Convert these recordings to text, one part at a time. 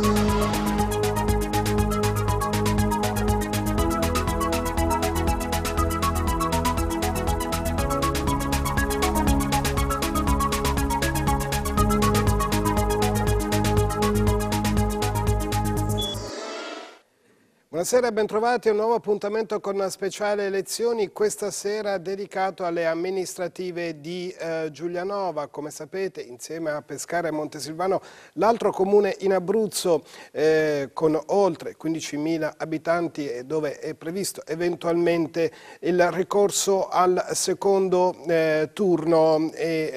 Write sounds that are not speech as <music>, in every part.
Thank you. Buonasera e bentrovati a un nuovo appuntamento con speciale elezioni, questa sera dedicato alle amministrative di eh, Giulianova. Come sapete, insieme a Pescara e Montesilvano, l'altro comune in Abruzzo eh, con oltre 15.000 abitanti e dove è previsto eventualmente il ricorso al secondo eh, turno. E,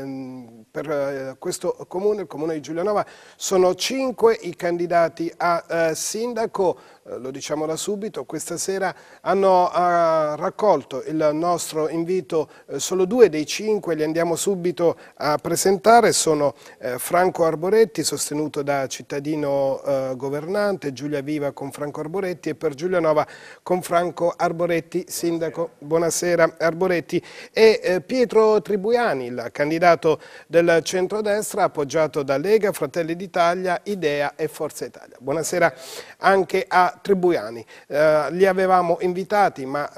ehm, per eh, questo comune, il comune di Giulianova, sono cinque i candidati a eh, sindaco eh, lo diciamo da subito, questa sera hanno raccolto il nostro invito eh, solo due dei cinque, li andiamo subito a presentare, sono eh, Franco Arboretti sostenuto da cittadino governante, Giulia Viva con Franco Arboretti e per Giulia Nova con Franco Arboretti, sindaco. Buonasera Arboretti e Pietro Tribuiani, il candidato del centrodestra appoggiato da Lega, Fratelli d'Italia, Idea e Forza Italia. Buonasera anche a a Eh, li avevamo invitati ma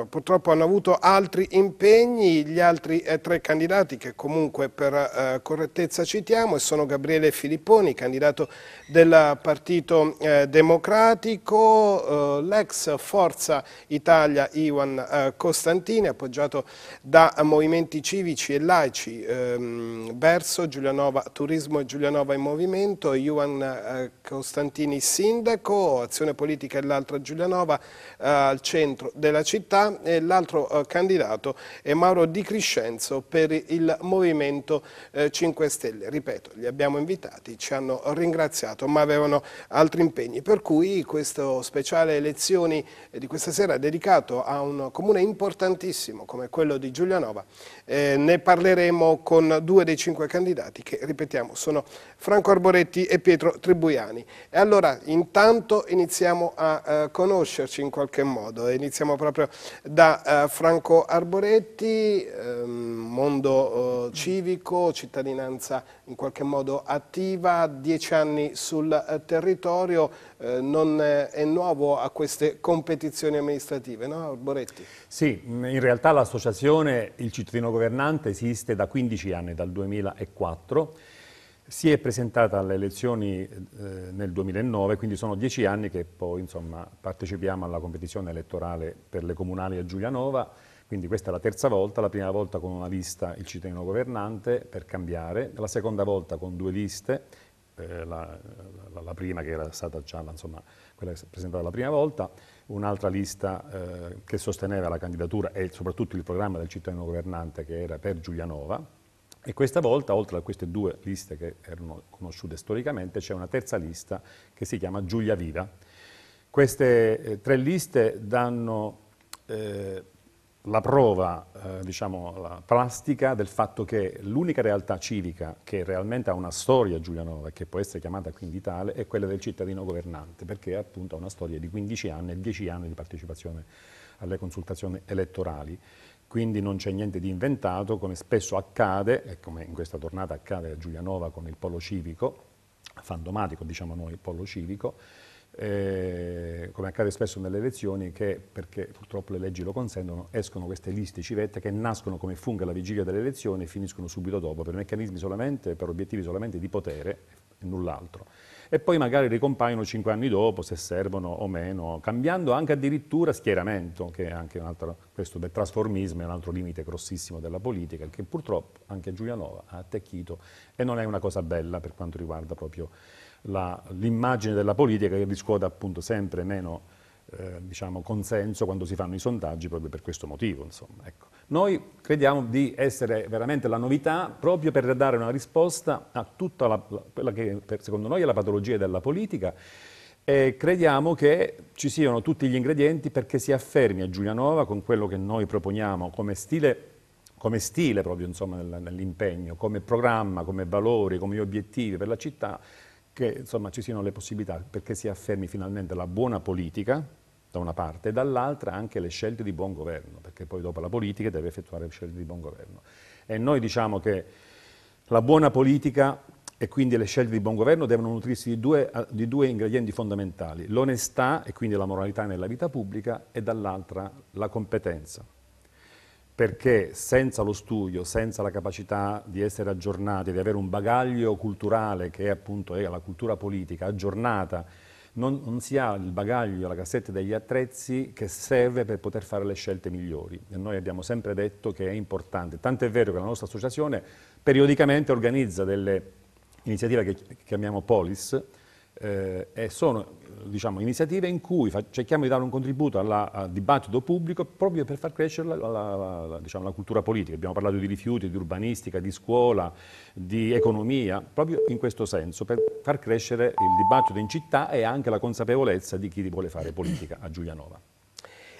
eh, purtroppo hanno avuto altri impegni, gli altri eh, tre candidati che comunque per eh, correttezza citiamo e sono Gabriele Filipponi, candidato del Partito eh, Democratico, eh, l'ex Forza Italia Ivan Costantini, appoggiato da movimenti civici e laici, ehm, Berso, Giulianova Turismo e Giulianova in Movimento, Ivan Costantini Sindaco, Azione politica e l'altra Giulianova eh, al centro della città e l'altro eh, candidato è Mauro Di Crescenzo per il Movimento 5 eh, Stelle. Ripeto, li abbiamo invitati, ci hanno ringraziato ma avevano altri impegni per cui questo speciale elezioni eh, di questa sera dedicato a un comune importantissimo come quello di Giulianova. Eh, ne parleremo con due dei cinque candidati che ripetiamo sono Franco Arboretti e Pietro Tribuiani. E allora intanto iniziamo iniziamo a eh, conoscerci in qualche modo. Iniziamo proprio da eh, Franco Arboretti, ehm, mondo eh, civico, cittadinanza in qualche modo attiva, dieci anni sul eh, territorio, eh, non è nuovo a queste competizioni amministrative, no Arboretti? Sì, in realtà l'associazione Il Cittadino Governante esiste da 15 anni, dal 2004 si è presentata alle elezioni eh, nel 2009, quindi sono dieci anni che poi insomma, partecipiamo alla competizione elettorale per le comunali a Giulianova, quindi questa è la terza volta, la prima volta con una lista il cittadino governante per cambiare, la seconda volta con due liste, eh, la, la, la, prima che era stata già insomma, quella presentata la prima volta, un'altra lista eh, che sosteneva la candidatura e soprattutto il programma del cittadino governante che era per Giulianova, e questa volta, oltre a queste due liste che erano conosciute storicamente, c'è una terza lista che si chiama Giulia Viva. Queste eh, tre liste danno eh, la prova, eh, diciamo, la plastica del fatto che l'unica realtà civica che realmente ha una storia Giulianova e che può essere chiamata quindi tale è quella del cittadino governante, perché appunto ha una storia di 15 anni e 10 anni di partecipazione alle consultazioni elettorali quindi non c'è niente di inventato, come spesso accade, e come in questa tornata accade a Giulianova con il polo civico, fandomatico diciamo noi, il polo civico, eh, come accade spesso nelle elezioni, che perché purtroppo le leggi lo consentono, escono queste liste civette che nascono come funghi alla vigilia delle elezioni e finiscono subito dopo per meccanismi solamente, per obiettivi solamente di potere e null'altro e poi magari ricompaiono cinque anni dopo se servono o meno, cambiando anche addirittura schieramento, che è anche un altro, questo del trasformismo è un altro limite grossissimo della politica, che purtroppo anche Giulianova ha attecchito e non è una cosa bella per quanto riguarda proprio l'immagine della politica che riscuota appunto sempre meno eh, diciamo, consenso quando si fanno i sondaggi proprio per questo motivo. Ecco. Noi crediamo di essere veramente la novità proprio per dare una risposta a tutta la, quella che per, secondo noi è la patologia della politica e crediamo che ci siano tutti gli ingredienti perché si affermi a Giulianova con quello che noi proponiamo come stile come stile proprio nell'impegno, come programma, come valori, come obiettivi per la città, che insomma, ci siano le possibilità perché si affermi finalmente la buona politica da una parte e dall'altra anche le scelte di buon governo, perché poi dopo la politica deve effettuare scelte di buon governo. E noi diciamo che la buona politica e quindi le scelte di buon governo devono nutrirsi di due, di due ingredienti fondamentali, l'onestà e quindi la moralità nella vita pubblica e dall'altra la competenza perché senza lo studio, senza la capacità di essere aggiornati, di avere un bagaglio culturale che è appunto è la cultura politica aggiornata, non, non, si ha il bagaglio, la cassetta degli attrezzi che serve per poter fare le scelte migliori. E noi abbiamo sempre detto che è importante, tant'è vero che la nostra associazione periodicamente organizza delle iniziative che chiamiamo Polis, eh, e sono diciamo, iniziative in cui cerchiamo di dare un contributo alla, al dibattito pubblico proprio per far crescere la, la, la, diciamo, la, cultura politica. Abbiamo parlato di rifiuti, di urbanistica, di scuola, di economia, proprio in questo senso, per far crescere il dibattito in città e anche la consapevolezza di chi vuole fare politica a Giulianova.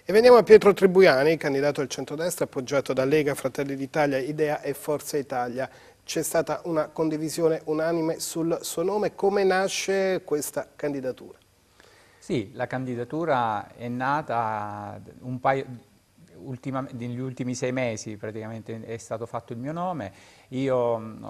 E veniamo a Pietro Tribuiani, candidato al centrodestra, appoggiato da Lega, Fratelli d'Italia, Idea e Forza Italia c'è stata una condivisione unanime sul suo nome. Come nasce questa candidatura? Sì, la candidatura è nata paio, ultima, negli ultimi sei mesi praticamente è stato fatto il mio nome, io mm,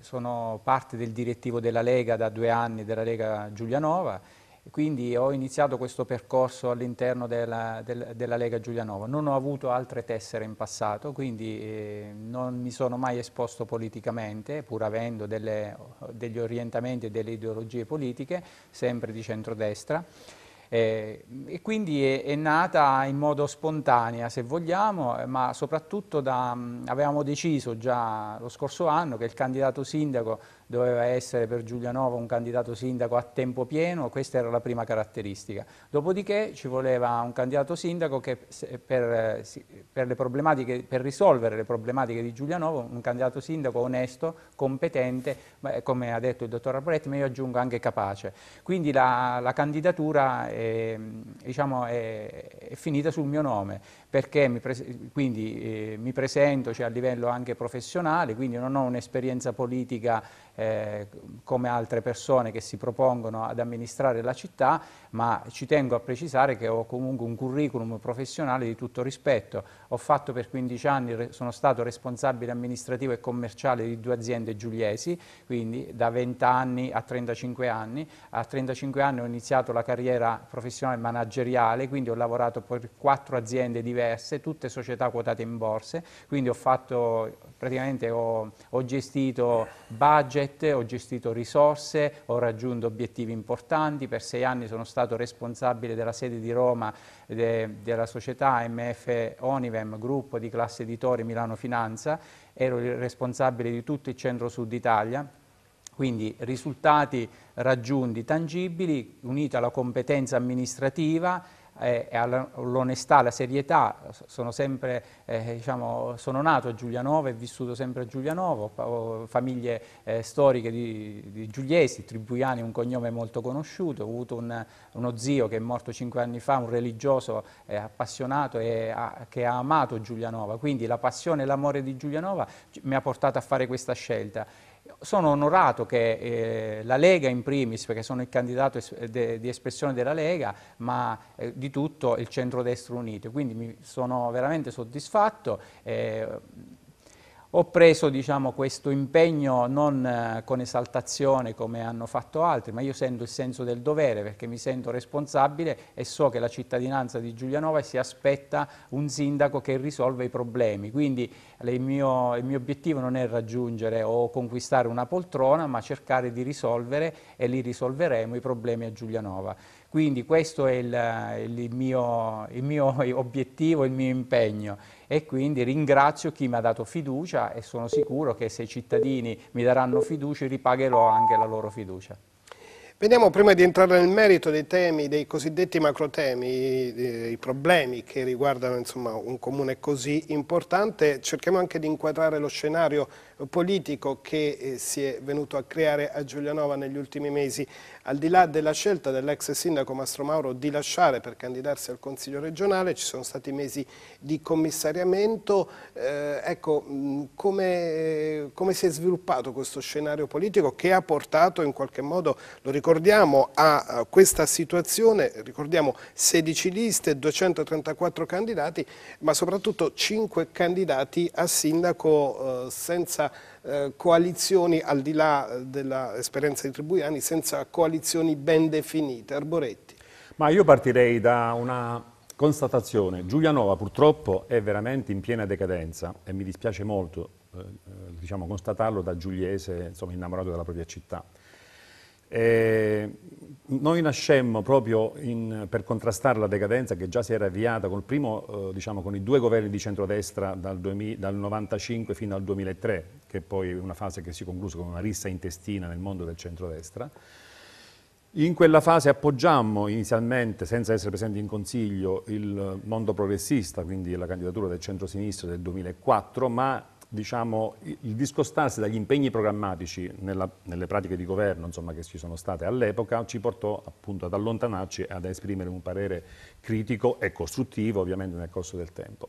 sono parte del direttivo della Lega da due anni, della Lega Giulianova, quindi ho iniziato questo percorso all'interno della, del, della, Lega Giulianova. Non ho avuto altre tessere in passato, quindi eh, non mi sono mai esposto politicamente, pur avendo delle, degli orientamenti e delle ideologie politiche, sempre di centrodestra. Eh, e quindi è, è, nata in modo spontanea, se vogliamo, eh, ma soprattutto da, mm, avevamo deciso già lo scorso anno che il candidato sindaco doveva essere per Giulianova un candidato sindaco a tempo pieno, questa era la prima caratteristica. Dopodiché ci voleva un candidato sindaco che per, eh, per, per risolvere le problematiche di Giulianova, un candidato sindaco onesto, competente, eh, come ha detto il dottor Arboretti, ma io aggiungo anche capace. Quindi la, la candidatura è, ehm, diciamo, è, è, finita sul mio nome, perché mi, quindi, eh, mi presento cioè, a livello anche professionale, quindi non ho un'esperienza politica eh, eh, come altre persone che si propongono ad amministrare la città, ma ci tengo a precisare che ho comunque un curriculum professionale di tutto rispetto, ho fatto per 15 anni, sono stato responsabile amministrativo e commerciale di due aziende giuliesi, quindi da 20 anni a 35 anni. A 35 anni ho iniziato la carriera professionale manageriale, quindi ho lavorato per quattro aziende diverse, tutte società quotate in borse, quindi ho fatto, praticamente ho, ho gestito budget, ho gestito risorse, ho raggiunto obiettivi importanti, per sei anni sono stato responsabile della sede di Roma de, della società MF Onive Codem, gruppo di classe editore Milano Finanza, ero il responsabile di tutto il centro-sud Italia, quindi risultati raggiunti, tangibili, unita alla competenza amministrativa eh, all'onestà, alla serietà, sono, sempre, eh, diciamo, sono nato a Giulianova e vissuto sempre a Giulianova, ho famiglie eh, storiche di, di, Giuliesi, Tribuiani è un cognome molto conosciuto, ho avuto un, uno zio che è morto cinque anni fa, un religioso eh, appassionato e a, che ha amato Giulianova, quindi la passione e l'amore di Giulianova mi ha portato a fare questa scelta. Sono onorato che eh, la Lega in primis, perché sono il candidato es eh, de di espressione della Lega, ma eh, di tutto il centrodestra unito, quindi sono veramente soddisfatto. Eh, ho preso diciamo, questo impegno non eh, con esaltazione come hanno fatto altri, ma io sento il senso del dovere perché mi sento responsabile e so che la cittadinanza di Giulianova si aspetta un sindaco che risolve i problemi. Quindi il mio, il mio obiettivo non è raggiungere o conquistare una poltrona, ma cercare di risolvere e li risolveremo i problemi a Giulianova. Quindi questo è il, il, mio, il mio <laughs> obiettivo, il mio impegno e quindi ringrazio chi mi ha dato fiducia e sono sicuro che se i cittadini mi daranno fiducia ripagherò anche la loro fiducia. Vediamo prima di entrare nel merito dei temi, dei cosiddetti macrotemi, eh, i, problemi che riguardano insomma, un comune così importante, cerchiamo anche di inquadrare lo scenario politico che eh, si è venuto a creare a Giulianova negli ultimi mesi. Al di là della scelta dell'ex sindaco Mastro Mauro di lasciare per candidarsi al Consiglio regionale, ci sono stati mesi di commissariamento, eh, ecco, mm, come, come si è sviluppato questo scenario politico che ha portato in qualche modo, lo ricordiamo, a questa situazione, ricordiamo 16 liste, 234 candidati, ma soprattutto 5 candidati a sindaco eh, senza eh, coalizioni, al di là eh, dell'esperienza di Tribuiani, senza coalizioni ben definite. Arboretti. Ma io partirei da una constatazione. Giulianova purtroppo è veramente in piena decadenza e mi dispiace molto eh, eh diciamo, constatarlo da giuliese insomma, innamorato della propria città. Eh, noi nascemmo proprio in, per contrastare la decadenza che già si era avviata primo, eh, diciamo, con i due governi di centrodestra dal 1995 fino al 2003, che è poi una fase che si concluse con una rissa intestina nel mondo del centrodestra. In quella fase appoggiammo inizialmente, senza essere presenti in Consiglio, il mondo progressista, quindi la candidatura del centro-sinistra del 2004, ma diciamo, il discostarsi dagli impegni programmatici nella, nelle pratiche di governo insomma, che ci sono state all'epoca ci portò appunto ad allontanarci e ad esprimere un parere critico e costruttivo ovviamente nel corso del tempo.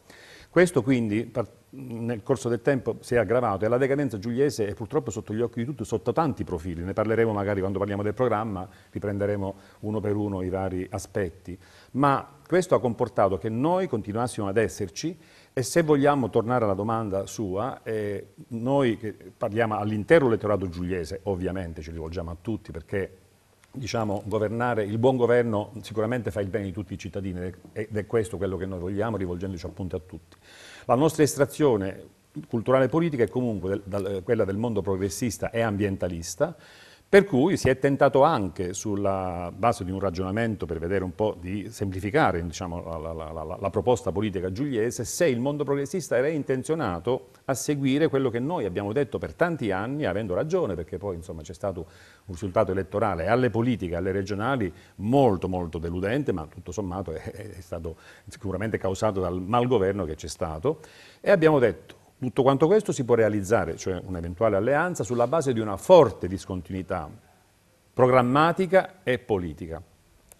Questo quindi nel corso del tempo si è aggravato e la decadenza giuliese è purtroppo sotto gli occhi di tutti, sotto tanti profili, ne parleremo magari quando parliamo del programma, riprenderemo uno per uno i vari aspetti, ma questo ha comportato che noi continuassimo ad esserci e se vogliamo tornare alla domanda sua, eh, noi che parliamo all'intero elettorato giuliese, ovviamente ci rivolgiamo a tutti perché diciamo, governare, il buon governo sicuramente fa il bene di tutti i cittadini ed è questo quello che noi vogliamo rivolgendoci appunto a tutti. La nostra estrazione culturale e politica è comunque del, dal, quella del mondo progressista e ambientalista, per cui si è tentato anche, sulla base di un ragionamento per vedere un po' di semplificare diciamo, la, la, la, la, proposta politica giuliese, se il mondo progressista era intenzionato a seguire quello che noi abbiamo detto per tanti anni, avendo ragione, perché poi c'è stato un risultato elettorale alle politiche, alle regionali, molto molto deludente, ma tutto sommato è, è stato sicuramente causato dal malgoverno che c'è stato, e abbiamo detto tutto quanto questo si può realizzare, cioè un'eventuale alleanza, sulla base di una forte discontinuità programmatica e politica.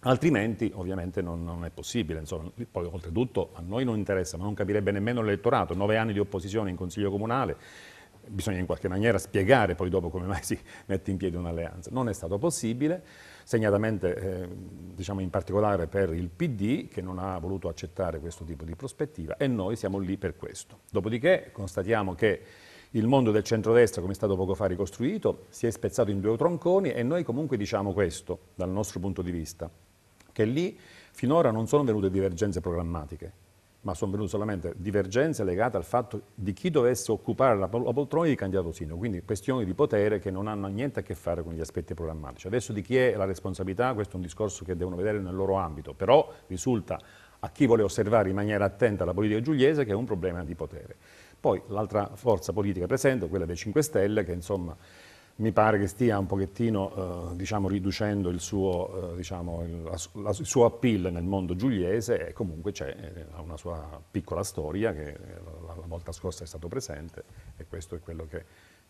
Altrimenti ovviamente non, non è possibile, insomma. poi oltretutto a noi non interessa, ma non capirebbe nemmeno l'elettorato, nove anni di opposizione in Consiglio Comunale, bisogna in qualche maniera spiegare poi dopo come mai si mette in piedi un'alleanza. Non è stato possibile segnatamente eh, diciamo in particolare per il PD che non ha voluto accettare questo tipo di prospettiva e noi siamo lì per questo. Dopodiché constatiamo che il mondo del centrodestra, come è stato poco fa ricostruito, si è spezzato in due tronconi e noi comunque diciamo questo dal nostro punto di vista, che lì finora non sono venute divergenze programmatiche, ma sono venute solamente divergenze legate al fatto di chi dovesse occupare la, poltrona di candidato sindaco, quindi questioni di potere che non hanno niente a che fare con gli aspetti programmatici. Adesso di chi è la responsabilità, questo è un discorso che devono vedere nel loro ambito, però risulta a chi vuole osservare in maniera attenta la politica giuliese che è un problema di potere. Poi l'altra forza politica presente, quella dei 5 Stelle, che insomma mi pare che stia un pochettino eh, diciamo, riducendo il suo, eh, diciamo, il, la, il suo, appeal nel mondo giugliese e comunque c'è eh, una sua piccola storia che eh, la, la, volta scorsa è stato presente e questo è quello che,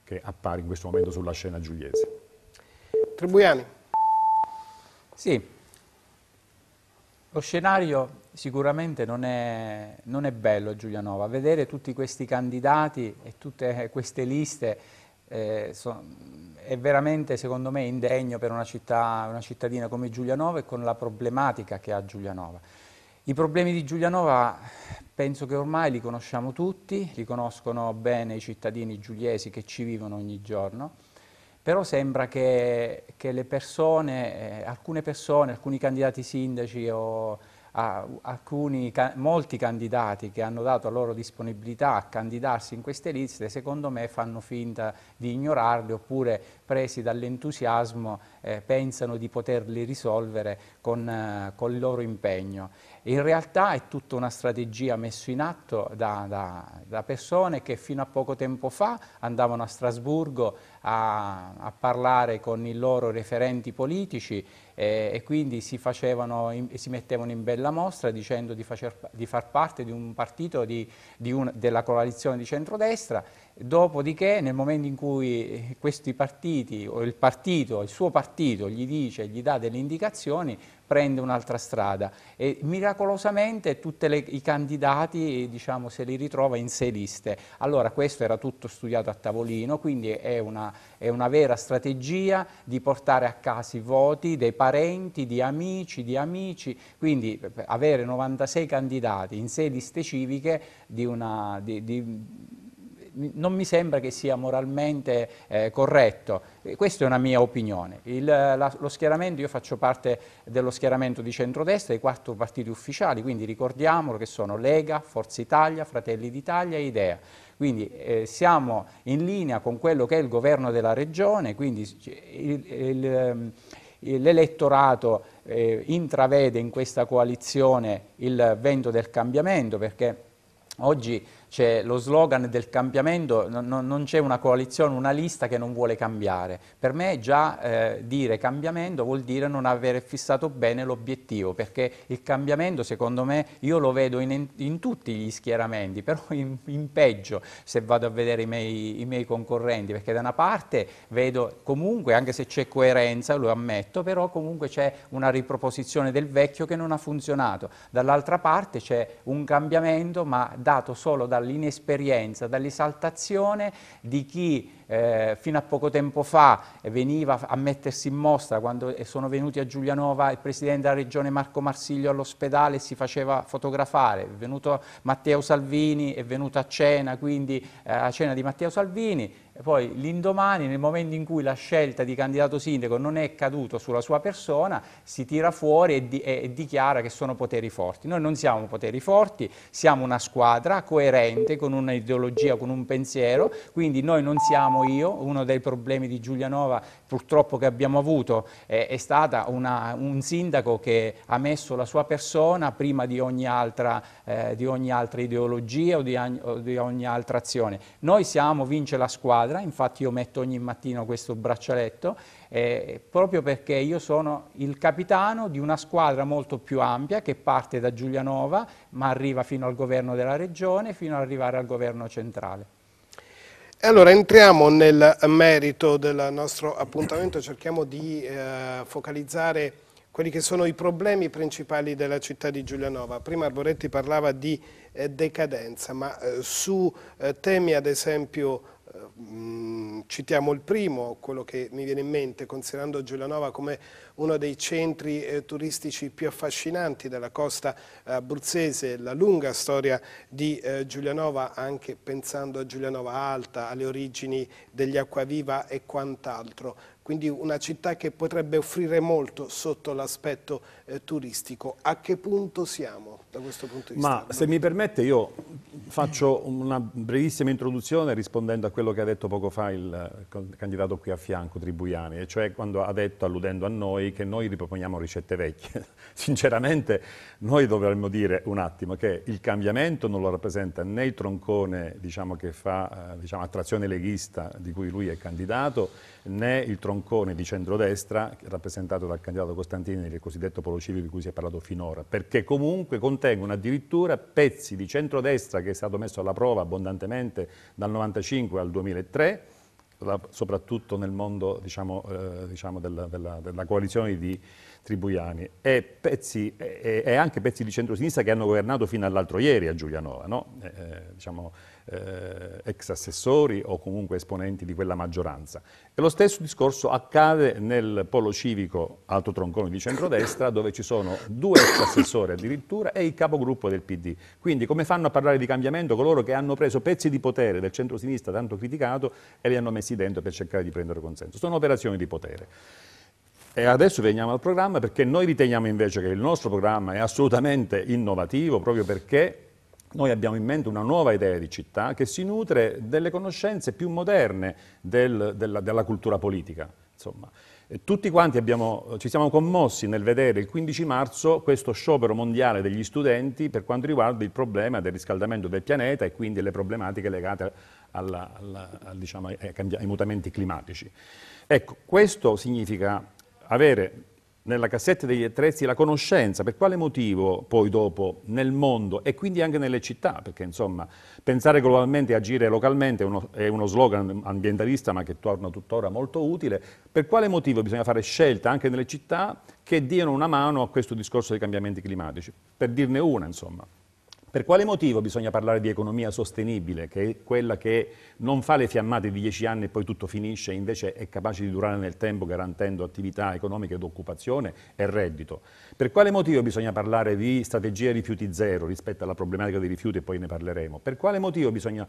che appare in questo momento sulla scena giugliese. Tribuiani. Sì, lo scenario sicuramente non è, non è bello a Giulianova, vedere tutti questi candidati e tutte queste liste eh, so, è veramente secondo me indegno per una, città, una cittadina come Giulianova e con la problematica che ha Giulianova. I problemi di Giulianova penso che ormai li conosciamo tutti, li conoscono bene i cittadini giuliesi che ci vivono ogni giorno, però sembra che, che le persone, eh, alcune persone, alcuni candidati sindaci o a alcuni, molti candidati che hanno dato la loro disponibilità a candidarsi in queste liste, secondo me fanno finta di ignorarle oppure presi dall'entusiasmo eh, pensano di poterli risolvere con, eh, con, il loro impegno. In realtà è tutta una strategia messa in atto da, da, da persone che fino a poco tempo fa andavano a Strasburgo a, a parlare con i loro referenti politici eh, e quindi si, in, si, mettevano in bella mostra dicendo di, facer, di far parte di un partito di, di un, della coalizione di centrodestra, dopodiché nel momento in cui eh, questi partiti o il partito, il suo partito gli dice, gli dà delle indicazioni, prende un'altra strada e miracolosamente tutti i candidati diciamo, se li ritrova in sei liste. Allora questo era tutto studiato a tavolino, quindi è una, è una vera strategia di portare a casa i voti dei parenti, di amici, di amici, quindi eh, avere 96 candidati in sei liste civiche di una... Di, di, non mi sembra che sia moralmente eh, corretto. questa è una mia opinione. Il, la, lo schieramento, io faccio parte dello schieramento di centrodestra, dei quattro partiti ufficiali, quindi ricordiamolo che sono Lega, Forza Italia, Fratelli d'Italia e Idea. Quindi eh, siamo in linea con quello che è il governo della regione, quindi ehm, l'elettorato eh, intravede in questa coalizione il vento del cambiamento perché oggi c'è lo slogan del cambiamento, no, non c'è una coalizione, una lista che non vuole cambiare. Per me già eh, dire cambiamento vuol dire non avere fissato bene l'obiettivo, perché il cambiamento secondo me io lo vedo in, in tutti gli schieramenti, <laughs> però in, in, peggio se vado a vedere i miei, i miei concorrenti, perché da una parte vedo comunque, anche se c'è coerenza, lo ammetto, però comunque c'è una riproposizione del vecchio che non ha funzionato. Dall'altra parte c'è un cambiamento ma dato solo dalla dall'inesperienza, dall'esaltazione di chi eh, fino a poco tempo fa veniva a mettersi in mostra quando eh, sono venuti a Giulianova il presidente della regione Marco Marsiglio all'ospedale e si faceva fotografare, è venuto Matteo Salvini, è venuto a cena, quindi eh, a cena di Matteo Salvini, e poi l'indomani nel momento in cui la scelta di candidato sindaco non è caduto sulla sua persona si tira fuori e, di, e, dichiara che sono poteri forti. Noi non siamo poteri forti, siamo una squadra coerente con un'ideologia, con un pensiero, quindi noi non siamo io, uno dei problemi di Giulianova purtroppo che abbiamo avuto è, è stata una, un sindaco che ha messo la sua persona prima di ogni altra, eh, di ogni altra ideologia o di, o di ogni altra azione. Noi siamo vince la squadra squadra, infatti io metto ogni mattino questo braccialetto, eh, proprio perché io sono il capitano di una squadra molto più ampia che parte da Giulianova ma arriva fino al governo della regione, fino ad arrivare al governo centrale. Allora entriamo nel merito del nostro appuntamento, cerchiamo di eh, focalizzare quelli che sono i problemi principali della città di Giulianova. Prima Arboretti parlava di eh, decadenza, ma eh, su eh, temi ad esempio Mm, citiamo il primo, quello che mi viene in mente, considerando Giulianova come uno dei centri eh, turistici più affascinanti della costa eh, abruzzese, la lunga storia di eh, Giulianova, anche pensando a Giulianova Alta, alle origini degli acquaviva e quant'altro. Quindi una città che potrebbe offrire molto sotto l'aspetto eh, turistico. A che punto siamo? da questo punto di vista. Ma se mi permette io faccio una brevissima introduzione rispondendo a quello che ha detto poco fa il eh, candidato qui a fianco, Tribuiani, e cioè quando ha detto, alludendo a noi, che noi riproponiamo ricette vecchie. <laughs> Sinceramente noi dovremmo dire un attimo che il cambiamento non lo rappresenta né il troncone diciamo, che fa eh, diciamo, attrazione leghista di cui lui è candidato, né il troncone di centrodestra rappresentato dal candidato Costantini nel cosiddetto polo civico di cui si è parlato finora, perché comunque con contengono addirittura pezzi di centrodestra che è stato messo alla prova abbondantemente dal 95 al 2003, soprattutto nel mondo diciamo, eh, diciamo della, della, della, coalizione di Tribujani, e, pezzi, e, e, anche pezzi di centrosinistra che hanno governato fino all'altro ieri a Giulianova. No? Eh, eh diciamo, eh, ex assessori o comunque esponenti di quella maggioranza. E lo stesso discorso accade nel polo civico Alto Troncone di centrodestra dove ci sono due ex assessori addirittura e il capogruppo del PD. Quindi come fanno a parlare di cambiamento coloro che hanno preso pezzi di potere del centro-sinistra tanto criticato e li hanno messi dentro per cercare di prendere consenso? Sono operazioni di potere. E adesso veniamo al programma perché noi riteniamo invece che il nostro programma è assolutamente innovativo proprio perché noi abbiamo in mente una nuova idea di città che si nutre delle conoscenze più moderne del, della, della, cultura politica. Insomma. Tutti quanti abbiamo, ci siamo commossi nel vedere il 15 marzo questo sciopero mondiale degli studenti per quanto riguarda il problema del riscaldamento del pianeta e quindi le problematiche legate alla, alla, al, diciamo, ai, ai mutamenti climatici. Ecco, questo significa avere nella cassetta degli attrezzi la conoscenza, per quale motivo poi dopo nel mondo e quindi anche nelle città, perché insomma pensare globalmente e agire localmente è uno, è uno slogan ambientalista ma che torna tuttora molto utile, per quale motivo bisogna fare scelte anche nelle città che diano una mano a questo discorso dei cambiamenti climatici, per dirne una insomma. Per quale motivo bisogna parlare di economia sostenibile, che è quella che non fa le fiammate di dieci anni e poi tutto finisce, invece è capace di durare nel tempo garantendo attività economiche ed occupazione e reddito? Per quale motivo bisogna parlare di strategia rifiuti zero rispetto alla problematica dei rifiuti e poi ne parleremo? Per quale motivo bisogna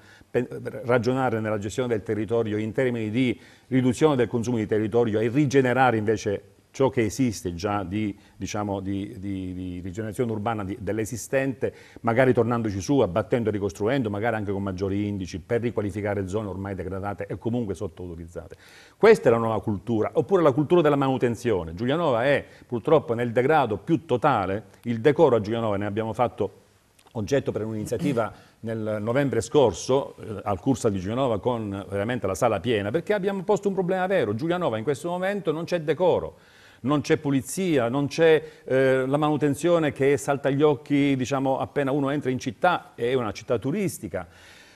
ragionare nella gestione del territorio in termini di riduzione del consumo di territorio e rigenerare invece ciò che esiste già di, diciamo, di, di, di rigenerazione urbana dell'esistente, magari tornandoci su, abbattendo e ricostruendo, magari anche con maggiori indici, per riqualificare zone ormai degradate e comunque sottoutilizzate. Questa è la nuova cultura, oppure la cultura della manutenzione. Giulianova è purtroppo nel degrado più totale, il decoro a Giulianova ne abbiamo fatto oggetto per un'iniziativa nel novembre scorso eh, al Cursa di Giulianova con veramente la sala piena perché abbiamo posto un problema vero. Giulianova in questo momento non c'è decoro non c'è pulizia, non c'è eh, la manutenzione che salta agli occhi diciamo, appena uno entra in città, è una città turistica.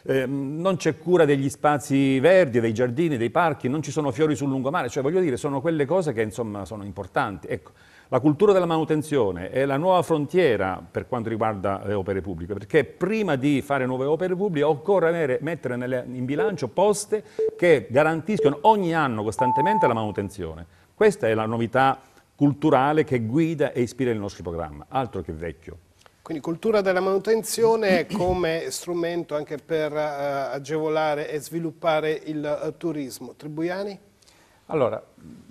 Eh, non c'è cura degli spazi verdi, dei giardini, dei parchi, non ci sono fiori sul lungomare, cioè voglio dire, sono quelle cose che insomma sono importanti. Ecco, la cultura della manutenzione è la nuova frontiera per quanto riguarda le eh, opere pubbliche, perché prima di fare nuove opere pubbliche occorre avere, mettere nelle, in bilancio poste che garantiscono ogni anno costantemente la manutenzione. Questa è la novità culturale che guida e ispira il nostro programma, altro che vecchio. Quindi cultura della manutenzione come strumento anche per uh, agevolare e sviluppare il uh, turismo. Tribuiani? Allora,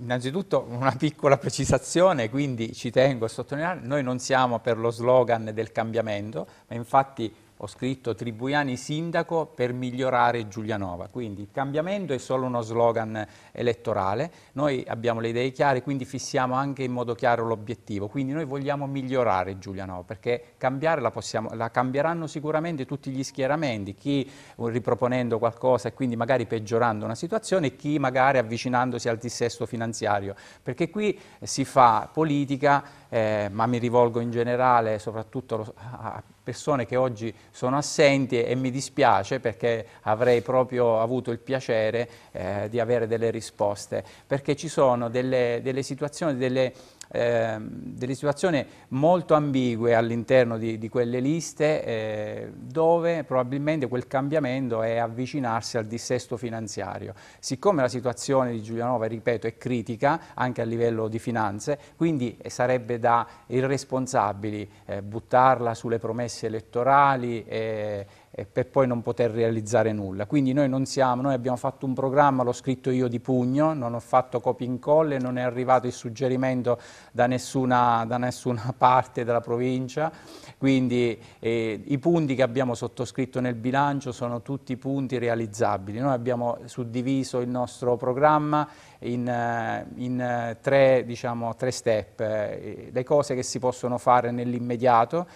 innanzitutto una piccola precisazione, quindi ci tengo a sottolineare, noi non siamo per lo slogan del cambiamento, ma infatti ho scritto Tribuiani sindaco per migliorare Giulianova, quindi il cambiamento è solo uno slogan elettorale, noi abbiamo le idee chiare, quindi fissiamo anche in modo chiaro l'obiettivo, quindi noi vogliamo migliorare Giulianova, perché cambiare la, possiamo, la cambieranno sicuramente tutti gli schieramenti, chi riproponendo qualcosa e quindi magari peggiorando una situazione, e chi magari avvicinandosi al dissesto finanziario, perché qui si fa politica, eh, ma mi rivolgo in generale soprattutto a persone che oggi sono assenti e mi dispiace perché avrei proprio avuto il piacere eh, di avere delle risposte, perché ci sono delle, delle situazioni, delle Ehm, delle situazioni molto ambigue all'interno di, di, quelle liste eh, dove probabilmente quel cambiamento è avvicinarsi al dissesto finanziario. Siccome la situazione di Giulianova, ripeto, è critica anche a livello di finanze, quindi eh, sarebbe da irresponsabili eh, buttarla sulle promesse elettorali eh, eh, per poi non poter realizzare nulla. Quindi noi non siamo, noi abbiamo fatto un programma, l'ho scritto io di pugno, non ho fatto copia e incolla, non è arrivato il suggerimento da nessuna, da nessuna <laughs> parte della provincia, quindi eh, i punti che abbiamo sottoscritto nel bilancio sono tutti punti realizzabili. Noi abbiamo suddiviso il nostro programma in, eh, in eh, tre, diciamo, tre, step, eh, le cose che si possono fare nell'immediato,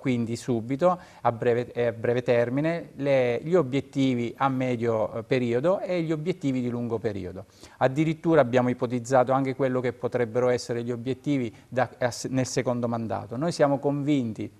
quindi subito, a breve, a breve termine, le, gli obiettivi a medio periodo e gli obiettivi di lungo periodo. Addirittura abbiamo ipotizzato anche quello che potrebbero essere gli obiettivi da, nel secondo mandato. Noi siamo convinti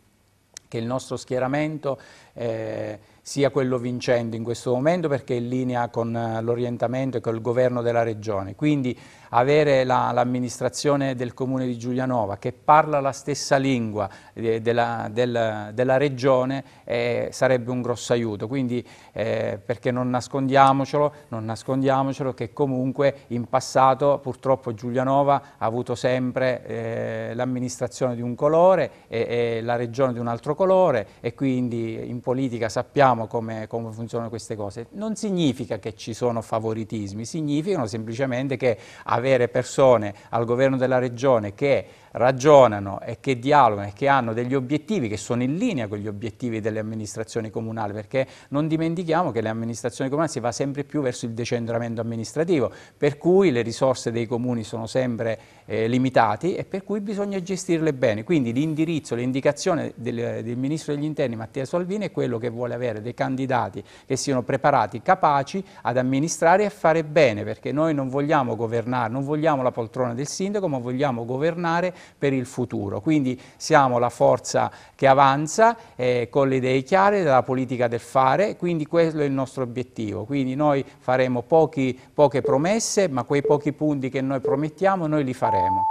che il nostro schieramento eh, sia quello vincente in questo momento perché è in linea con eh, l'orientamento e col governo della regione. Quindi avere l'amministrazione la, del comune di Giulianova che parla la stessa lingua eh, della, della, regione eh, sarebbe un grosso aiuto, quindi eh, perché non nascondiamocelo, non nascondiamocelo che comunque in passato purtroppo Giulianova ha avuto sempre eh, l'amministrazione di un colore e, e la regione di un altro colore e quindi in politica sappiamo come, come funzionano queste cose. Non significa che ci sono favoritismi, significano semplicemente che avere persone al governo della regione che ragionano e che dialogano e che hanno degli obiettivi che sono in linea con gli obiettivi delle amministrazioni comunali, perché non dimentichiamo che le amministrazioni comunali si va sempre più verso il decentramento amministrativo, per cui le risorse dei comuni sono sempre eh, limitate e per cui bisogna gestirle bene. Quindi l'indirizzo, l'indicazione del, del Ministro degli Interni Matteo Salvini è quello che vuole avere dei candidati che siano preparati, capaci ad amministrare e a fare bene, perché noi non vogliamo governare, non vogliamo la poltrona del sindaco, ma vogliamo governare per il futuro. Quindi siamo la forza che avanza eh, con le idee chiare della politica del fare, quindi quello è il nostro obiettivo. Quindi noi faremo pochi, poche promesse, ma quei pochi punti che noi promettiamo noi li faremo.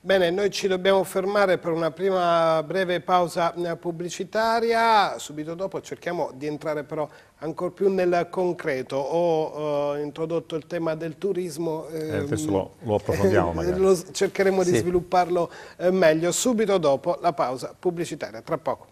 Bene, noi ci dobbiamo fermare per una prima breve pausa eh, pubblicitaria, subito dopo cerchiamo di entrare però ancora più nel concreto. Ho eh, introdotto il tema del turismo, eh, eh, adesso lo, lo approfondiamo <laughs> lo, cercheremo sì. di svilupparlo eh, meglio subito dopo la pausa pubblicitaria, tra poco.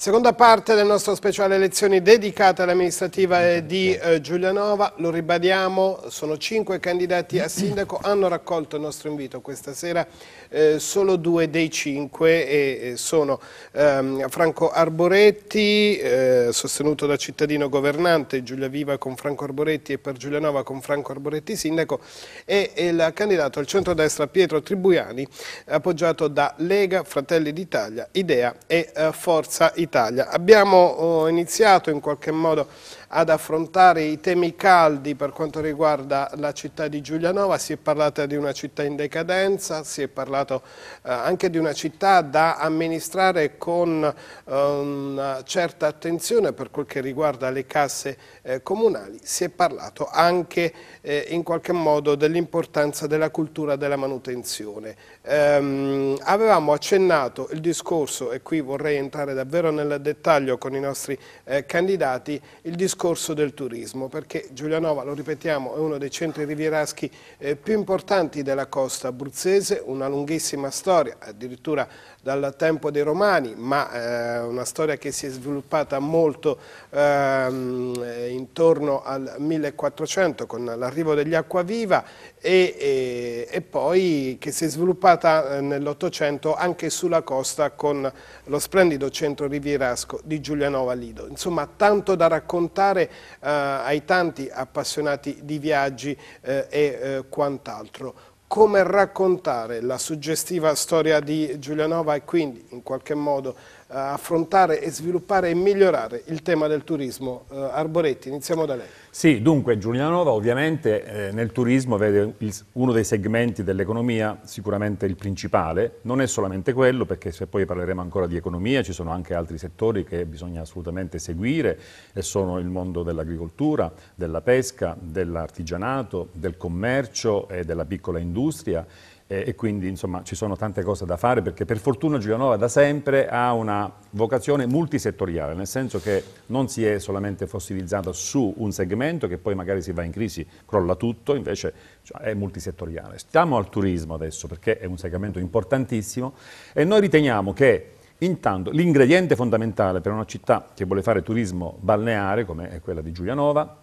Seconda parte del nostro speciale lezioni dedicata all'amministrativa di eh, Giulianova, lo ribadiamo, sono cinque candidati a <clears throat> sindaco, hanno raccolto il nostro invito questa sera, eh, solo due dei cinque e sono ehm, Franco Arboretti, eh, sostenuto da cittadino governante, Giulia Viva con Franco Arboretti e per Giulianova con Franco Arboretti sindaco e il candidato al centrodestra Pietro Tribuiani, appoggiato da Lega, Fratelli d'Italia, Idea e eh, Forza Italia. Italia. Abbiamo oh, iniziato in qualche modo ad affrontare i temi caldi per quanto riguarda la città di Giulianova, si è parlato di una città in decadenza, si è parlato eh, anche di una città da amministrare con una ehm, certa attenzione per quel che riguarda le casse eh, comunali, si è parlato anche eh, in qualche modo dell'importanza della cultura della manutenzione ehm, avevamo accennato il discorso, e qui vorrei entrare davvero nel dettaglio con i nostri eh, candidati, il discorso del turismo, perché Giulianova, lo ripetiamo, è uno dei centri rivieraschi eh, più importanti della costa abruzzese, una lunghissima storia, addirittura dal tempo dei romani, ma eh, una storia che si è sviluppata molto ehm, intorno al 1400 con l'arrivo degli acquaviva e, e, e, poi che si è sviluppata eh, nell'Ottocento anche sulla costa con lo splendido centro rivierasco di Giulianova Lido. Insomma, tanto da raccontare eh, ai tanti appassionati di viaggi eh, e eh, quant'altro. Come raccontare la suggestiva storia di Giulianova e quindi in qualche modo eh, affrontare e sviluppare e migliorare il tema del turismo. Eh, Arboretti, iniziamo da lei. Sì, dunque Giulianova ovviamente eh, nel turismo vede il, uno dei segmenti dell'economia sicuramente il principale, non è solamente quello perché se poi parleremo ancora di economia ci sono anche altri settori che bisogna assolutamente seguire e sono il mondo dell'agricoltura, della pesca, dell'artigianato, del commercio e della piccola industria e quindi insomma ci sono tante cose da fare perché per fortuna Giulianova da sempre ha una vocazione multisettoriale, nel senso che non si è solamente fossilizzata su un segmento che poi magari si va in crisi, crolla tutto, invece cioè, è multisettoriale. Stiamo al turismo adesso perché è un segmento importantissimo e noi riteniamo che Intanto l'ingrediente fondamentale per una città che vuole fare turismo balneare, come è quella di Giulianova,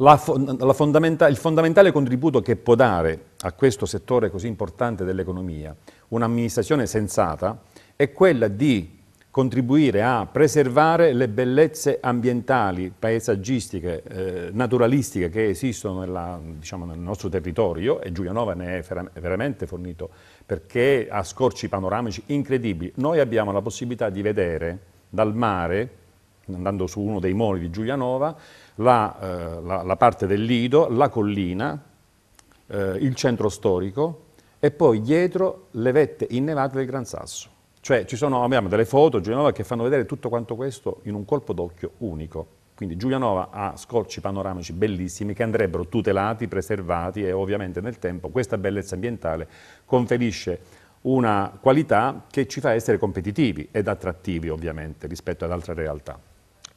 la, la fondamenta, il fondamentale contributo che può dare a questo settore così importante dell'economia un'amministrazione sensata è quella di contribuire a preservare le bellezze ambientali, paesaggistiche, eh, naturalistiche che esistono nella, diciamo, nel nostro territorio e Giulianova ne è veramente fornito perché ha scorci panoramici incredibili. Noi abbiamo la possibilità di vedere dal mare, andando su uno dei moli di Giulianova, la, eh, la, la parte del lido, la collina, eh, il centro storico e poi dietro le vette innevate del Gran Sasso. Cioè ci sono, abbiamo delle foto, Giulianova, che fanno vedere tutto quanto questo in un colpo d'occhio unico. Quindi Giulianova ha scorci panoramici bellissimi che andrebbero tutelati, preservati e ovviamente nel tempo questa bellezza ambientale conferisce una qualità che ci fa essere competitivi ed attrattivi ovviamente rispetto ad altre realtà.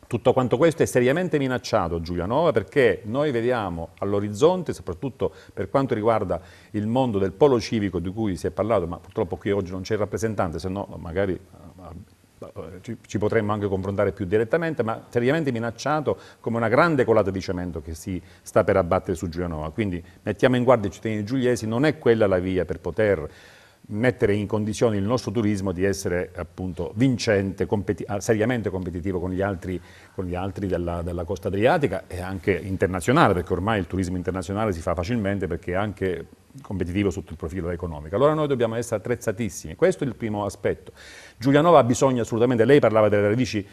Tutto quanto questo è seriamente minacciato Giulianova perché noi vediamo all'orizzonte, soprattutto per quanto riguarda il mondo del polo civico di cui si è parlato, ma purtroppo qui oggi non c'è il rappresentante, se no magari eh, ci, potremmo anche confrontare più direttamente, ma seriamente minacciato come una grande colata di cemento che si sta per abbattere su Giulianova. Quindi mettiamo in guardia i cittadini giuliesi, non è quella la via per poter mettere in condizione il nostro turismo di essere appunto vincente, competi ah, seriamente competitivo con gli altri, con gli altri della, della, costa adriatica e anche internazionale, perché ormai il turismo internazionale si fa facilmente perché è anche competitivo sotto il profilo economico. Allora noi dobbiamo essere attrezzatissimi, questo è il primo aspetto. Giulianova ha bisogno assolutamente, lei parlava delle radici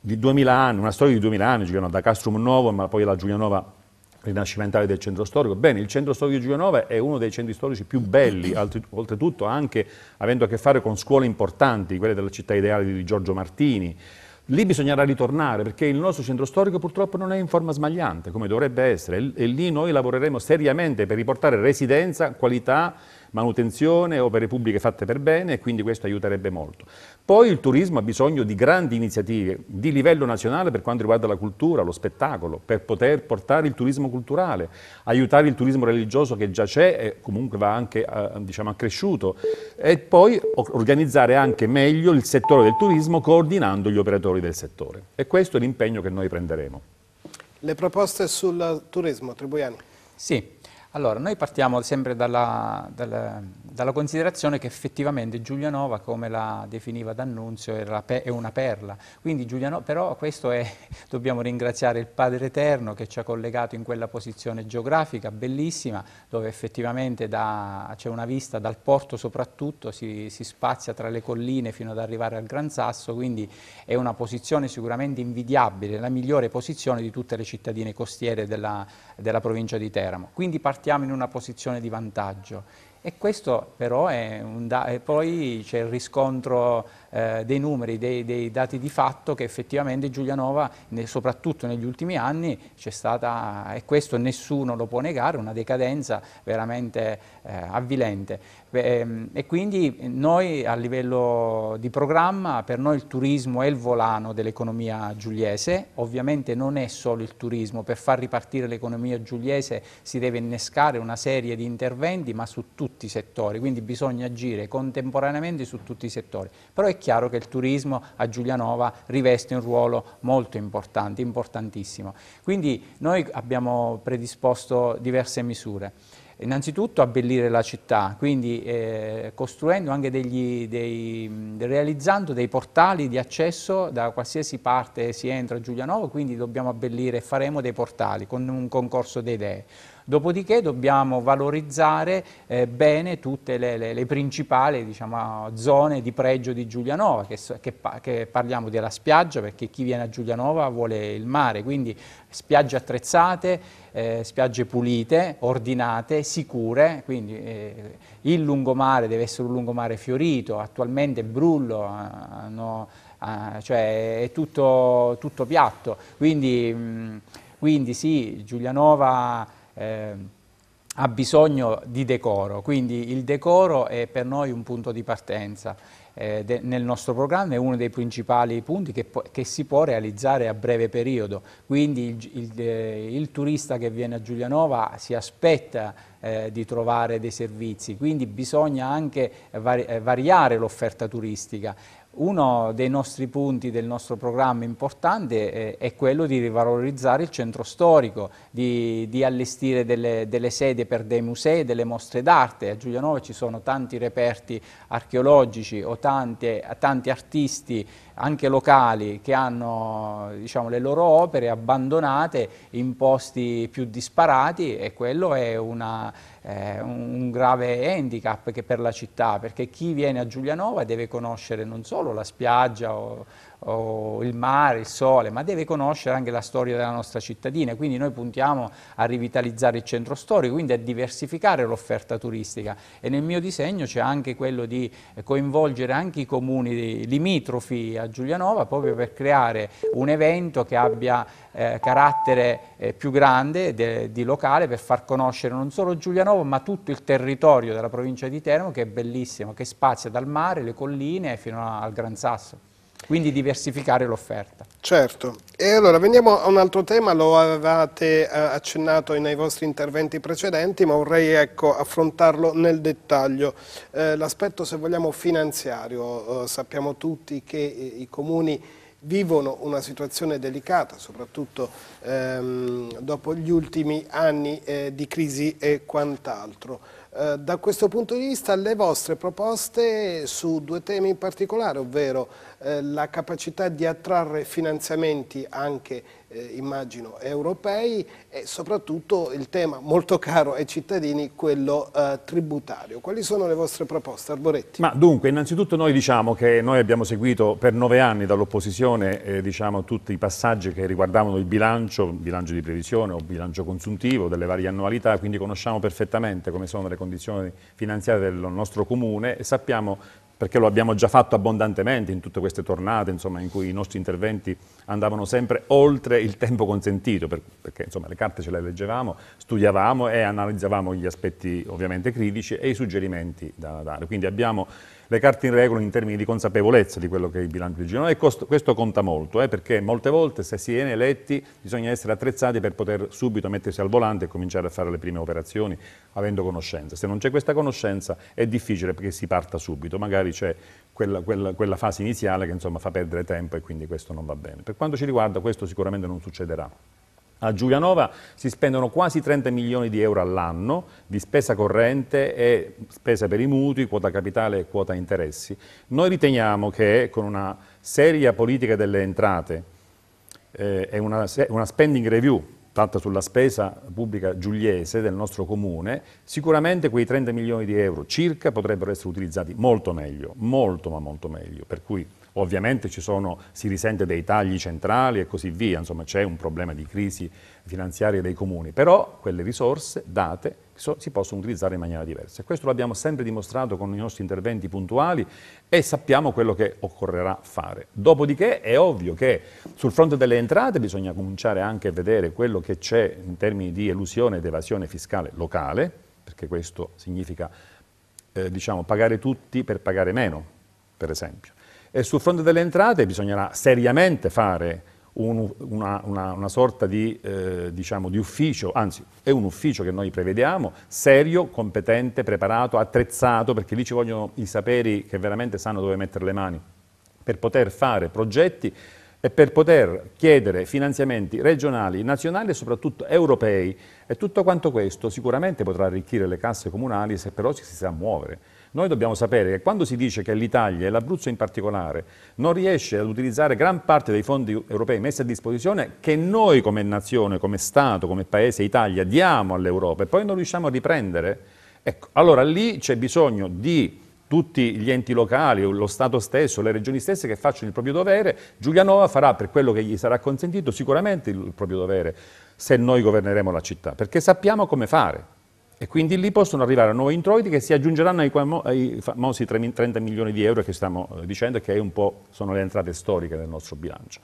di 2000 anni, una storia di 2000 anni, Giulianova, da Castrum Novo, ma poi la Giulianova rinascimentale del centro storico. Bene, il centro storico di Giulianova è uno dei centri storici più belli, oltretutto anche avendo a che fare con scuole importanti, quelle della città ideale di Giorgio Martini. Lì bisognerà ritornare perché il nostro centro storico purtroppo non è in forma smagliante come dovrebbe essere e lì noi lavoreremo seriamente per riportare residenza, qualità, manutenzione, opere pubbliche fatte per bene e quindi questo aiuterebbe molto. Poi il turismo ha bisogno di grandi iniziative di livello nazionale per quanto riguarda la cultura, lo spettacolo, per poter portare il turismo culturale, aiutare il turismo religioso che già c'è e comunque va anche eh, diciamo, accresciuto e poi organizzare anche meglio il settore del turismo coordinando gli operatori del settore. E questo è l'impegno che noi prenderemo. Le proposte sul turismo, Tribuiani? Sì, allora noi partiamo sempre dalla, dalla dalla considerazione che effettivamente Giulianova, come la definiva D'Annunzio, è una perla. Quindi Giuliano, però questo è, <laughs> dobbiamo ringraziare il Padre Eterno che ci ha collegato in quella posizione geografica bellissima, dove effettivamente c'è una vista dal porto soprattutto, si, si spazia tra le colline fino ad arrivare al Gran Sasso, quindi è una posizione sicuramente invidiabile, la migliore posizione di tutte le cittadine costiere della, della provincia di Teramo. Quindi partiamo in una posizione di vantaggio e questo però è un da- e poi c'è il riscontro eh, dei numeri, dei, dei, dati di fatto che effettivamente Giulianova, soprattutto negli ultimi anni, c'è stata, e questo nessuno lo può negare, una decadenza veramente eh, avvilente. E, ehm, e quindi noi a livello di programma, per noi il turismo è il volano dell'economia giuliese, ovviamente non è solo il turismo, per far ripartire l'economia giuliese si deve innescare una serie di interventi ma su tutti i settori, quindi bisogna agire contemporaneamente su tutti i settori. Però è chiaro che il turismo a Giulianova riveste un ruolo molto importante, importantissimo. Quindi noi abbiamo predisposto diverse misure innanzitutto abbellire la città, quindi eh, costruendo anche degli, dei, realizzando dei portali di accesso da qualsiasi parte si entra a Giulianovo, quindi dobbiamo abbellire e faremo dei portali con un concorso di idee. Dopodiché dobbiamo valorizzare eh, bene tutte le, le, le principali diciamo, zone di pregio di Giulianova, che, che, che parliamo della spiaggia, perché chi viene a Giulianova vuole il mare, quindi spiagge attrezzate, eh, spiagge pulite, ordinate, sicure, quindi eh, il lungomare deve essere un lungomare fiorito, attualmente Brullo eh, hanno, ah, cioè è tutto, tutto piatto, quindi, mh, mm, quindi sì, Giulianova eh, ha bisogno di decoro, quindi il decoro è per noi un punto di partenza eh, nel nostro programma, è uno dei principali punti che, che si può realizzare a breve periodo, quindi il, il, eh, il turista che viene a Giulianova si aspetta eh, di trovare dei servizi, quindi bisogna anche vari eh, variare l'offerta turistica. Uno dei nostri punti del nostro programma importante eh, è quello di rivalorizzare il centro storico, di, di allestire delle, delle sedi per dei musei, delle mostre d'arte. A Giulianova ci sono tanti reperti archeologici o tante, tanti artisti anche locali che hanno diciamo, le loro opere abbandonate in posti più disparati e quello è una eh, un grave handicap che per la città, perché chi viene a Giulianova deve conoscere non solo la spiaggia o, o il mare, il sole, ma deve conoscere anche la storia della nostra cittadina, quindi noi puntiamo a rivitalizzare il centro storico, quindi a diversificare l'offerta turistica e nel mio disegno c'è anche quello di coinvolgere anche i comuni limitrofi a Giulianova proprio per creare un evento che abbia eh, carattere eh, più grande de, di locale per far conoscere non solo Giulianovo ma tutto il territorio della provincia di Teramo che è bellissimo, che spazia dal mare, le colline fino a, al Gran Sasso. Quindi diversificare l'offerta. Certo. E allora veniamo a un altro tema, lo avevate eh, accennato nei vostri interventi precedenti, ma vorrei ecco, affrontarlo nel dettaglio. Eh, l'aspetto, se vogliamo, finanziario. Eh, sappiamo tutti che i comuni vivono una situazione delicata, soprattutto ehm, dopo gli ultimi anni eh, di crisi e quant'altro. Eh, da questo punto di vista le vostre proposte su due temi in particolare, ovvero eh, la capacità di attrarre finanziamenti anche eh, immagino, europei e soprattutto il tema molto caro ai cittadini, quello eh, tributario. Quali sono le vostre proposte, Arboretti? Ma dunque, innanzitutto noi diciamo che noi abbiamo seguito per nove anni dall'opposizione eh, diciamo, tutti i passaggi che riguardavano il bilancio, bilancio di previsione o bilancio consuntivo delle varie annualità, quindi conosciamo perfettamente come sono le condizioni finanziarie del nostro comune e sappiamo perché lo abbiamo già fatto abbondantemente in tutte queste tornate, insomma, in cui i nostri interventi andavano sempre oltre il tempo consentito, perché insomma, le carte ce le leggevamo, studiavamo e analizzavamo gli aspetti ovviamente critici e i suggerimenti da dare. Quindi abbiamo le carte in regola in termini di consapevolezza di quello che è il bilancio di Girona e costo, questo conta molto, eh, perché molte volte se si viene eletti bisogna essere attrezzati per poter subito mettersi al volante e cominciare a fare le prime operazioni avendo conoscenza. Se non c'è questa conoscenza è difficile perché si parta subito, magari c'è quella, quella, quella, fase iniziale che insomma, fa perdere tempo e quindi questo non va bene. Per quanto ci riguarda questo sicuramente non succederà. A Giulianova si spendono quasi 30 milioni di euro all'anno di spesa corrente e spesa per i mutui, quota capitale e quota interessi. Noi riteniamo che con una seria politica delle entrate eh, e una, una spending review fatta sulla spesa pubblica giuliese del nostro comune, sicuramente quei 30 milioni di euro circa potrebbero essere utilizzati molto meglio, molto ma molto meglio. Per cui Ovviamente sono, si risente dei tagli centrali e così via, insomma c'è un problema di crisi finanziaria dei comuni, però quelle risorse date si possono utilizzare in maniera diversa. Questo l'abbiamo sempre dimostrato con i nostri interventi puntuali e sappiamo quello che occorrerà fare. Dopodiché è ovvio che sul fronte delle entrate bisogna cominciare anche a vedere quello che c'è in termini di elusione ed evasione fiscale locale, perché questo significa eh, diciamo, pagare tutti per pagare meno, per esempio. E sul fronte delle entrate bisognerà seriamente fare un, una, una, una, sorta di, eh, diciamo, di ufficio, anzi è un ufficio che noi prevediamo, serio, competente, preparato, attrezzato, perché lì ci vogliono i saperi che veramente sanno dove mettere le mani, per poter fare progetti e per poter chiedere finanziamenti regionali, nazionali e soprattutto europei. E tutto quanto questo sicuramente potrà arricchire le casse comunali se però ci si sa muovere. Noi dobbiamo sapere che quando si dice che l'Italia e l'Abruzzo in particolare non riesce ad utilizzare gran parte dei fondi europei messi a disposizione che noi come nazione, come Stato, come Paese Italia diamo all'Europa e poi non riusciamo a riprendere, ecco, allora lì c'è bisogno di tutti gli enti locali, lo Stato stesso, le regioni stesse che facciano il proprio dovere, Giulianova farà per quello che gli sarà consentito sicuramente il proprio dovere se noi governeremo la città, perché sappiamo come fare. E quindi lì possono arrivare nuovi introiti che si aggiungeranno ai, ai famosi 30 milioni di euro che stiamo eh, dicendo, che un po' sono le entrate storiche del nostro bilancio.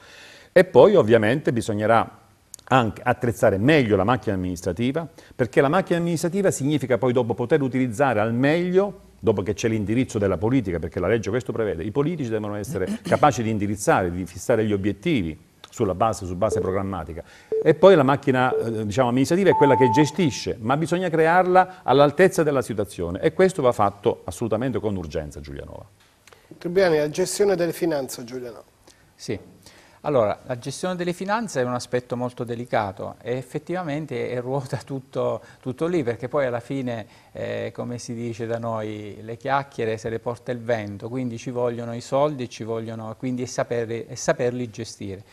E poi ovviamente bisognerà anche attrezzare meglio la macchina amministrativa, perché la macchina amministrativa significa poi dopo poter utilizzare al meglio dopo che c'è l'indirizzo della politica, perché la legge questo prevede, i politici devono essere capaci di indirizzare, di fissare gli obiettivi, sulla base, su base programmatica. E poi la macchina eh, diciamo, amministrativa è quella che gestisce, ma bisogna crearla all'altezza della situazione e questo va fatto assolutamente con urgenza, Giulianova. Tribbiani, la gestione delle finanze, Giulianova. Sì, allora, la gestione delle finanze è un aspetto molto delicato e effettivamente ruota tutto, tutto lì perché poi alla fine, eh, come si dice da noi, le chiacchiere se le porta il vento, quindi ci vogliono i soldi, ci vogliono, quindi è, saperli, è saperli gestire.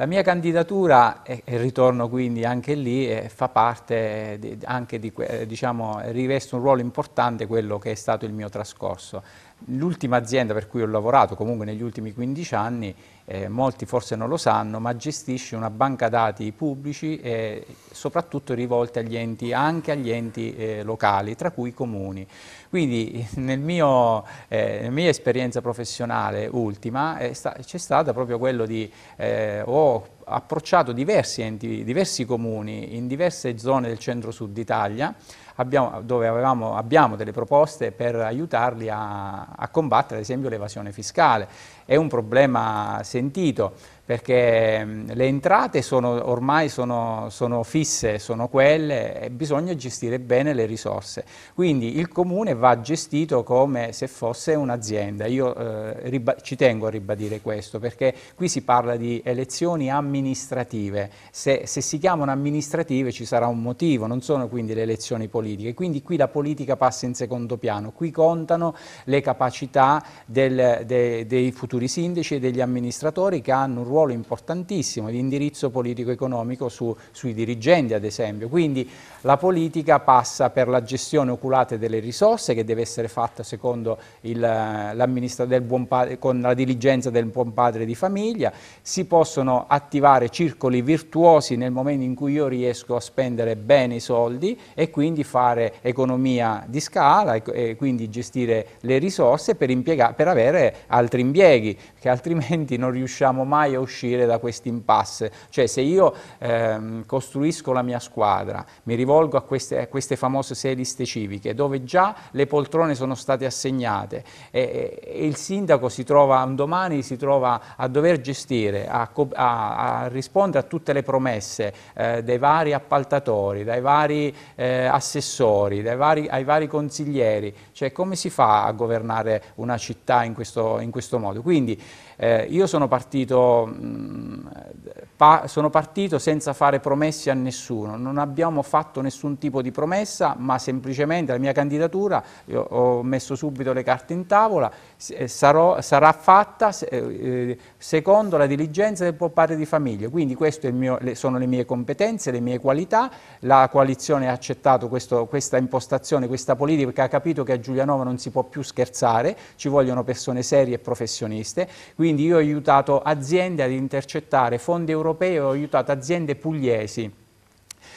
La mia candidatura, e, ritorno quindi anche lì, fa parte anche di, diciamo, riveste un ruolo importante quello che è stato il mio trascorso. L'ultima azienda per cui ho lavorato, comunque negli ultimi 15 anni, eh, molti forse non lo sanno, ma gestisce una banca dati pubblici eh, soprattutto rivolta agli enti, anche agli enti eh, locali, tra cui i comuni. Quindi <laughs> nel mio, eh, nella mia esperienza professionale ultima eh, c'è stata proprio quello di eh, ho approcciato diversi enti, diversi comuni in diverse zone del centro-sud d'Italia abbiamo, dove avevamo, abbiamo delle proposte per aiutarli a, a combattere ad esempio l'evasione fiscale. È un problema sentito perché mm, le entrate sono, ormai sono, sono, fisse, sono quelle e bisogna gestire bene le risorse. Quindi il comune va gestito come se fosse un'azienda. Io eh, ci tengo a ribadire questo perché qui si parla di elezioni amministrative. Se, se si chiamano amministrative ci sarà un motivo, non sono quindi le elezioni politiche. Quindi qui la politica passa in secondo piano. Qui contano le capacità del, de, dei futuri sindaci e degli amministratori che hanno un ruolo ruolo importantissimo di indirizzo politico-economico su, sui dirigenti ad esempio, quindi la politica passa per la gestione oculata delle risorse che deve essere fatta secondo il, con la diligenza del buon padre di famiglia, si possono attivare circoli virtuosi nel momento in cui io riesco a spendere bene i soldi e quindi fare economia di scala e quindi gestire le risorse per, per avere altri impieghi, che altrimenti non riusciamo mai a uscire uscire da questi impasse. Cioè se io ehm, costruisco la mia squadra, mi rivolgo a queste, a queste, famose sei liste civiche, dove già le poltrone sono state assegnate e, e il sindaco si trova un domani si trova a dover gestire, a, a, a rispondere a tutte le promesse eh, dei vari appaltatori, dai vari eh, assessori, dai vari, ai vari consiglieri, cioè come si fa a governare una città in questo, in questo modo? Quindi eh, io sono partito, mh, mm, pa sono partito senza fare promesse a nessuno, non abbiamo fatto nessun tipo di promessa, ma semplicemente la mia candidatura, io ho messo subito le carte in tavola, eh, sarò, sarà fatta, eh, eh secondo la diligenza del tuo padre di famiglia. Quindi queste sono le mie competenze, le mie qualità, la coalizione ha accettato questo, questa impostazione, questa politica, perché ha capito che a Giulianova non si può più scherzare, ci vogliono persone serie e professioniste, quindi io ho aiutato aziende ad intercettare fondi europei, ho aiutato aziende pugliesi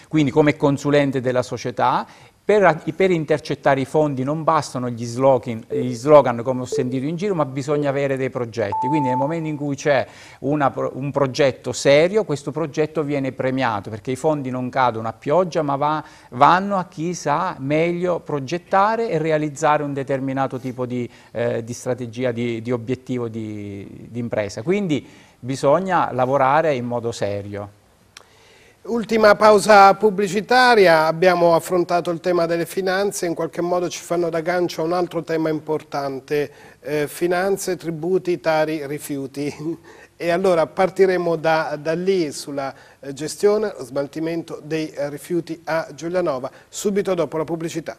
quindi come consulente della società per, per, intercettare i fondi non bastano gli slogan, gli slogan, come ho sentito in giro, ma bisogna avere dei progetti. Quindi nel momento in cui c'è un progetto serio, questo progetto viene premiato, perché i fondi non cadono a pioggia, ma va, vanno a chi sa meglio progettare e realizzare un determinato tipo di, eh, di strategia, di, di obiettivo di, di impresa. Quindi bisogna lavorare in modo serio. Ultima pausa pubblicitaria, abbiamo affrontato il tema delle finanze, in qualche modo ci fanno da gancio a un altro tema importante, eh, finanze, tributi, tari, rifiuti. <laughs> E allora partiremo da, da lì sulla eh, gestione, lo smaltimento dei eh, rifiuti a Giulianova, subito dopo la pubblicità.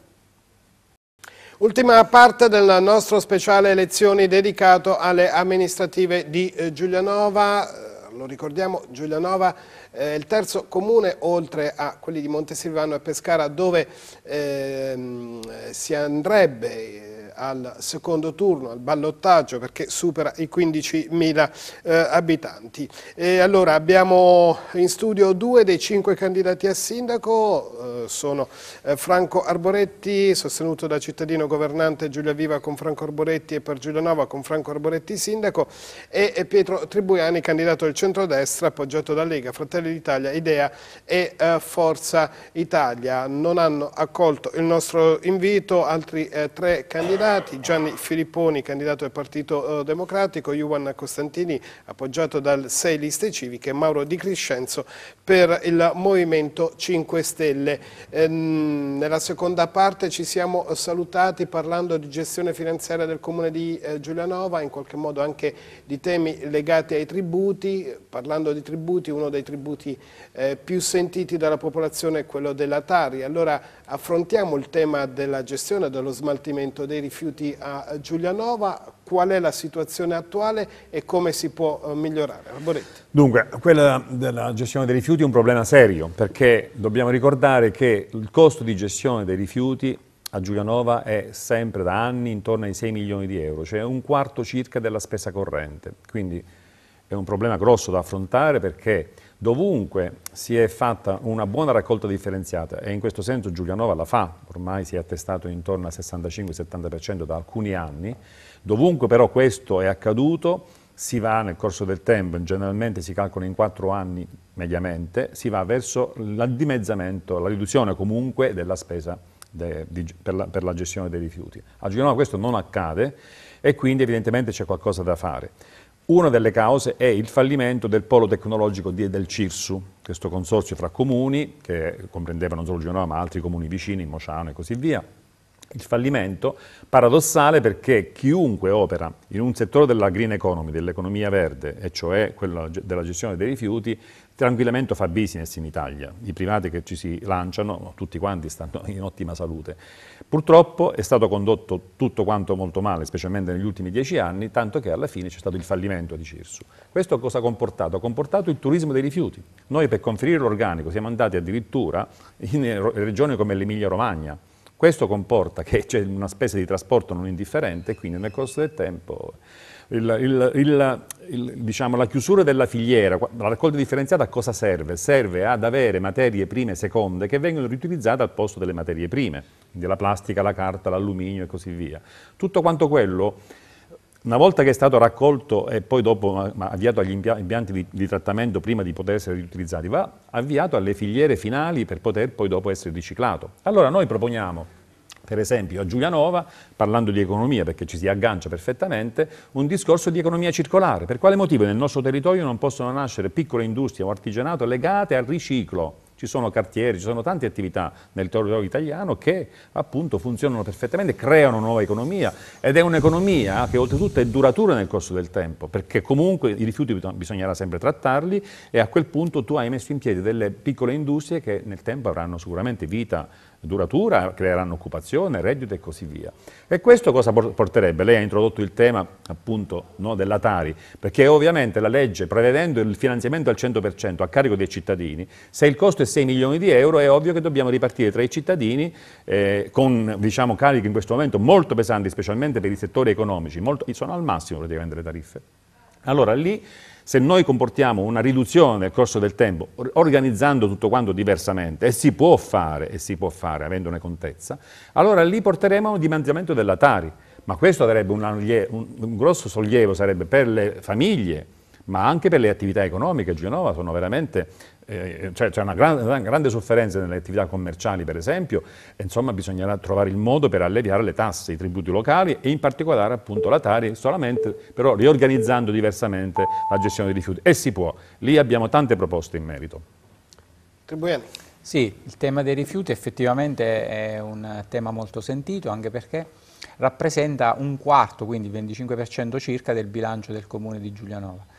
Ultima parte del nostro speciale lezioni dedicato alle amministrative di eh, Giulianova lo ricordiamo Giulianova è eh, il terzo comune oltre a quelli di Montesilvano e Pescara dove eh, si andrebbe al secondo turno, al ballottaggio, perché supera i 15.000 eh, abitanti. E allora abbiamo in studio due dei cinque candidati a sindaco, eh, sono eh, Franco Arboretti, sostenuto da cittadino governante Giulia Viva con Franco Arboretti e per Giulia Nova con Franco Arboretti sindaco, e Pietro Tribuiani, candidato del centrodestra, appoggiato da Lega, Fratelli d'Italia, Idea e eh, Forza Italia. Non hanno accolto il nostro invito, altri eh, tre candidati Democrati, Gianni Filipponi, candidato del Partito eh, Democratico, Juan Costantini, appoggiato dal 6 liste civiche, Mauro Di Crescenzo per il Movimento 5 Stelle. Ehm, nella seconda parte ci siamo salutati parlando di gestione finanziaria del Comune di eh, Giulianova, in qualche modo anche di temi legati ai tributi, parlando di tributi, uno dei tributi eh, più sentiti dalla popolazione è quello della Tari. Allora affrontiamo il tema della gestione dello smaltimento dei rifiuti rifiuti a Giulianova, qual è la situazione attuale e come si può eh, migliorare? Arboretti. Dunque, quella della gestione dei rifiuti è un problema serio perché dobbiamo ricordare che il costo di gestione dei rifiuti a Giulianova è sempre da anni intorno ai 6 milioni di euro, cioè un quarto circa della spesa corrente. Quindi è un problema grosso da affrontare perché Dovunque si è fatta una buona raccolta differenziata e in questo senso Giulianova la fa, ormai si è attestato intorno al 65-70% da alcuni anni, dovunque però questo è accaduto si va nel corso del tempo, generalmente si calcola in 4 anni mediamente, si va verso l'addimezzamento, la riduzione comunque della spesa de, di, per, la, per, la, gestione dei rifiuti. A Giulianova questo non accade e quindi evidentemente c'è qualcosa da fare. Una delle cause è il fallimento del polo tecnologico di, del CIRSU, questo consorzio fra comuni, che comprendeva non solo Genova ma altri comuni vicini, Mociano e così via. Il fallimento paradossale perché chiunque opera in un settore della green economy, dell'economia verde, e cioè quella della gestione dei rifiuti, Tranquillamente fa business in Italia, i privati che ci si lanciano, tutti quanti stanno in ottima salute. Purtroppo è stato condotto tutto quanto molto male, specialmente negli ultimi dieci anni, tanto che alla fine c'è stato il fallimento di Cirsu. Questo cosa ha comportato? Ha comportato il turismo dei rifiuti. Noi per conferire l'organico siamo andati addirittura in regioni come l'Emilia Romagna. Questo comporta che c'è una spesa di trasporto non indifferente, e quindi nel corso del tempo il, il, il, il, diciamo, la chiusura della filiera, la raccolta differenziata a cosa serve? Serve ad avere materie prime seconde che vengono riutilizzate al posto delle materie prime, quindi la plastica, la carta, l'alluminio e così via. Tutto quanto quello, una volta che è stato raccolto e poi dopo avviato agli impianti di, di trattamento prima di poter essere riutilizzati, va avviato alle filiere finali per poter poi dopo essere riciclato. Allora noi proponiamo per esempio a Giulianova, parlando di economia, perché ci si aggancia perfettamente, un discorso di economia circolare. Per quale motivo nel nostro territorio non possono nascere piccole industrie o artigianato legate al riciclo? Ci sono cartieri, ci sono tante attività nel territorio italiano che appunto funzionano perfettamente, creano nuova economia ed è un'economia che oltretutto è duratura nel corso del tempo, perché comunque i rifiuti bisognerà sempre trattarli e a quel punto tu hai messo in piedi delle piccole industrie che nel tempo avranno sicuramente vita duratura, creeranno occupazione, reddito e così via. E questo cosa porterebbe? Lei ha introdotto il tema appunto no, della Tari, perché ovviamente la legge prevedendo il finanziamento al 100% a carico dei cittadini, se il costo è 6 milioni di euro è ovvio che dobbiamo ripartire tra i cittadini eh, con diciamo, carichi in questo momento molto pesanti, specialmente per i settori economici, molto, sono al massimo praticamente le tariffe. Allora lì se noi comportiamo una riduzione nel corso del tempo, organizzando tutto quanto diversamente, e si può fare, e si può fare avendone contezza, allora lì porteremo a un dimanziamento della Tari. Ma questo darebbe una, un, un, grosso sollievo per le famiglie, ma anche per le attività economiche. Genova sono veramente eh, cioè, c'è una gran, grande sofferenza nelle attività commerciali per esempio, e insomma bisognerà trovare il modo per alleviare le tasse, i tributi locali e in particolare appunto la Tari solamente però riorganizzando diversamente la gestione dei rifiuti e si può, lì abbiamo tante proposte in merito. Tribuyani. Sì, il tema dei rifiuti effettivamente è un tema molto sentito anche perché rappresenta un quarto, quindi il 25% circa del bilancio del comune di Giulianova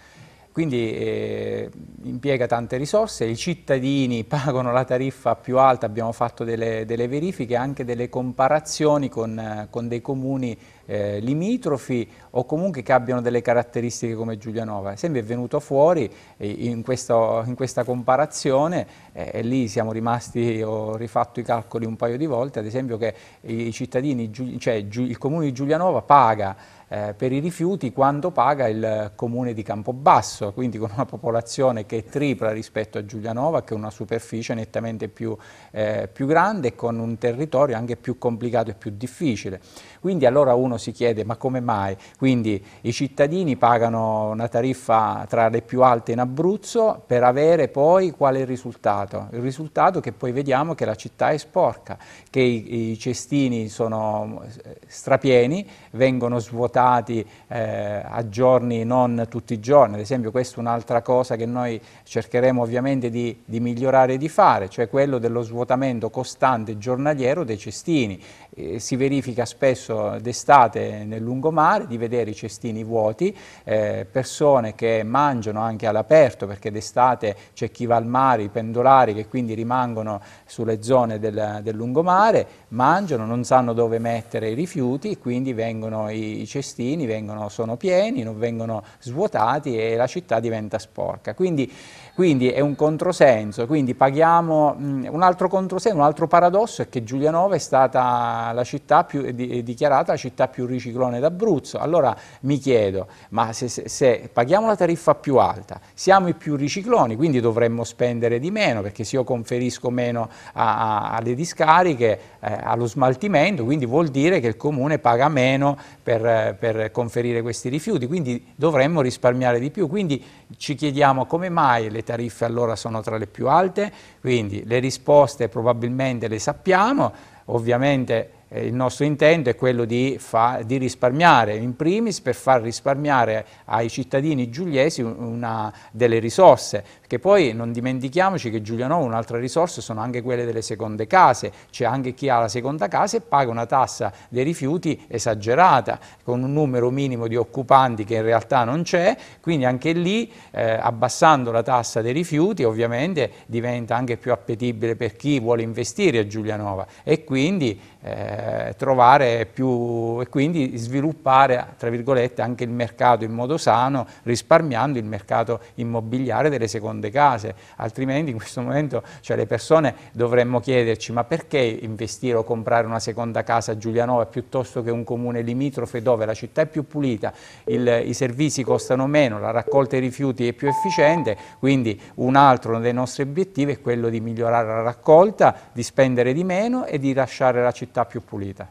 quindi eh, impiega tante risorse, i cittadini <laughs> pagano la tariffa più alta, abbiamo fatto delle, delle verifiche, anche delle comparazioni con, con dei comuni eh, limitrofi o comunque che abbiano delle caratteristiche come Giulianova. Sempre è venuto fuori eh, in, questo, in, questa comparazione eh, e lì siamo rimasti, ho rifatto i calcoli un paio di volte, ad esempio che i cittadini, cioè il comune di Giulianova paga eh, per i rifiuti quanto paga il comune di Campobasso, quindi con una popolazione che è tripla rispetto a Giulianova, che è una superficie nettamente più, eh, più grande e con un territorio anche più complicato e più difficile. Quindi allora uno si chiede ma come mai? Quindi i cittadini pagano una tariffa tra le più alte in Abruzzo per avere poi qual è il risultato? Il risultato che poi vediamo che la città è sporca, che i, i cestini sono eh, strapieni, vengono svuotati eh, a giorni non tutti i giorni, ad esempio questa è un'altra cosa che noi cercheremo ovviamente di, di migliorare e di fare, cioè quello dello svuotamento costante giornaliero dei cestini eh, si verifica spesso d'estate nel lungomare di vedere i cestini vuoti, eh, persone che mangiano anche all'aperto perché d'estate c'è chi va al mare, i pendolari che quindi rimangono sulle zone del, del lungomare, mangiano, non sanno dove mettere i rifiuti, quindi vengono i, i cestini, vengono, sono pieni, non vengono svuotati e la città diventa sporca. Quindi, quindi è un controsenso, quindi paghiamo, mh, mm, un altro controsenso, un altro paradosso è che Giulianova è stata la, città più, è, di, è, dichiarata la città più riciclone d'Abruzzo. Allora mi chiedo, ma se, se, se, paghiamo la tariffa più alta, siamo i più ricicloni, quindi dovremmo spendere di meno, perché se io conferisco meno a, a, alle discariche, eh, allo smaltimento, quindi vuol dire che il comune paga meno per, per conferire questi rifiuti, quindi dovremmo risparmiare di più. Quindi ci chiediamo come mai le tariffe allora sono tra le più alte, quindi le risposte probabilmente le sappiamo, ovviamente eh, il nostro intento è quello di, fa, di, risparmiare, in primis per far risparmiare ai cittadini giugliesi una, delle risorse, che poi non dimentichiamoci che Giulianovo un'altra risorsa sono anche quelle delle seconde case, c'è anche chi ha la seconda casa e paga una tassa dei rifiuti esagerata, con un numero minimo di occupanti che in realtà non c'è, quindi anche lì eh, abbassando la tassa dei rifiuti ovviamente diventa anche più appetibile per chi vuole investire a Giulianova e quindi eh, trovare più e quindi sviluppare tra virgolette anche il mercato in modo sano risparmiando il mercato immobiliare delle seconde seconde case, altrimenti in questo momento cioè, le persone dovremmo chiederci ma perché investire o comprare una seconda casa a Giulianova piuttosto che un comune limitrofe dove la città è più pulita, il, i servizi costano meno, la raccolta dei rifiuti è più efficiente, quindi un altro dei nostri obiettivi è quello di migliorare la raccolta, di spendere di meno e di lasciare la città più pulita.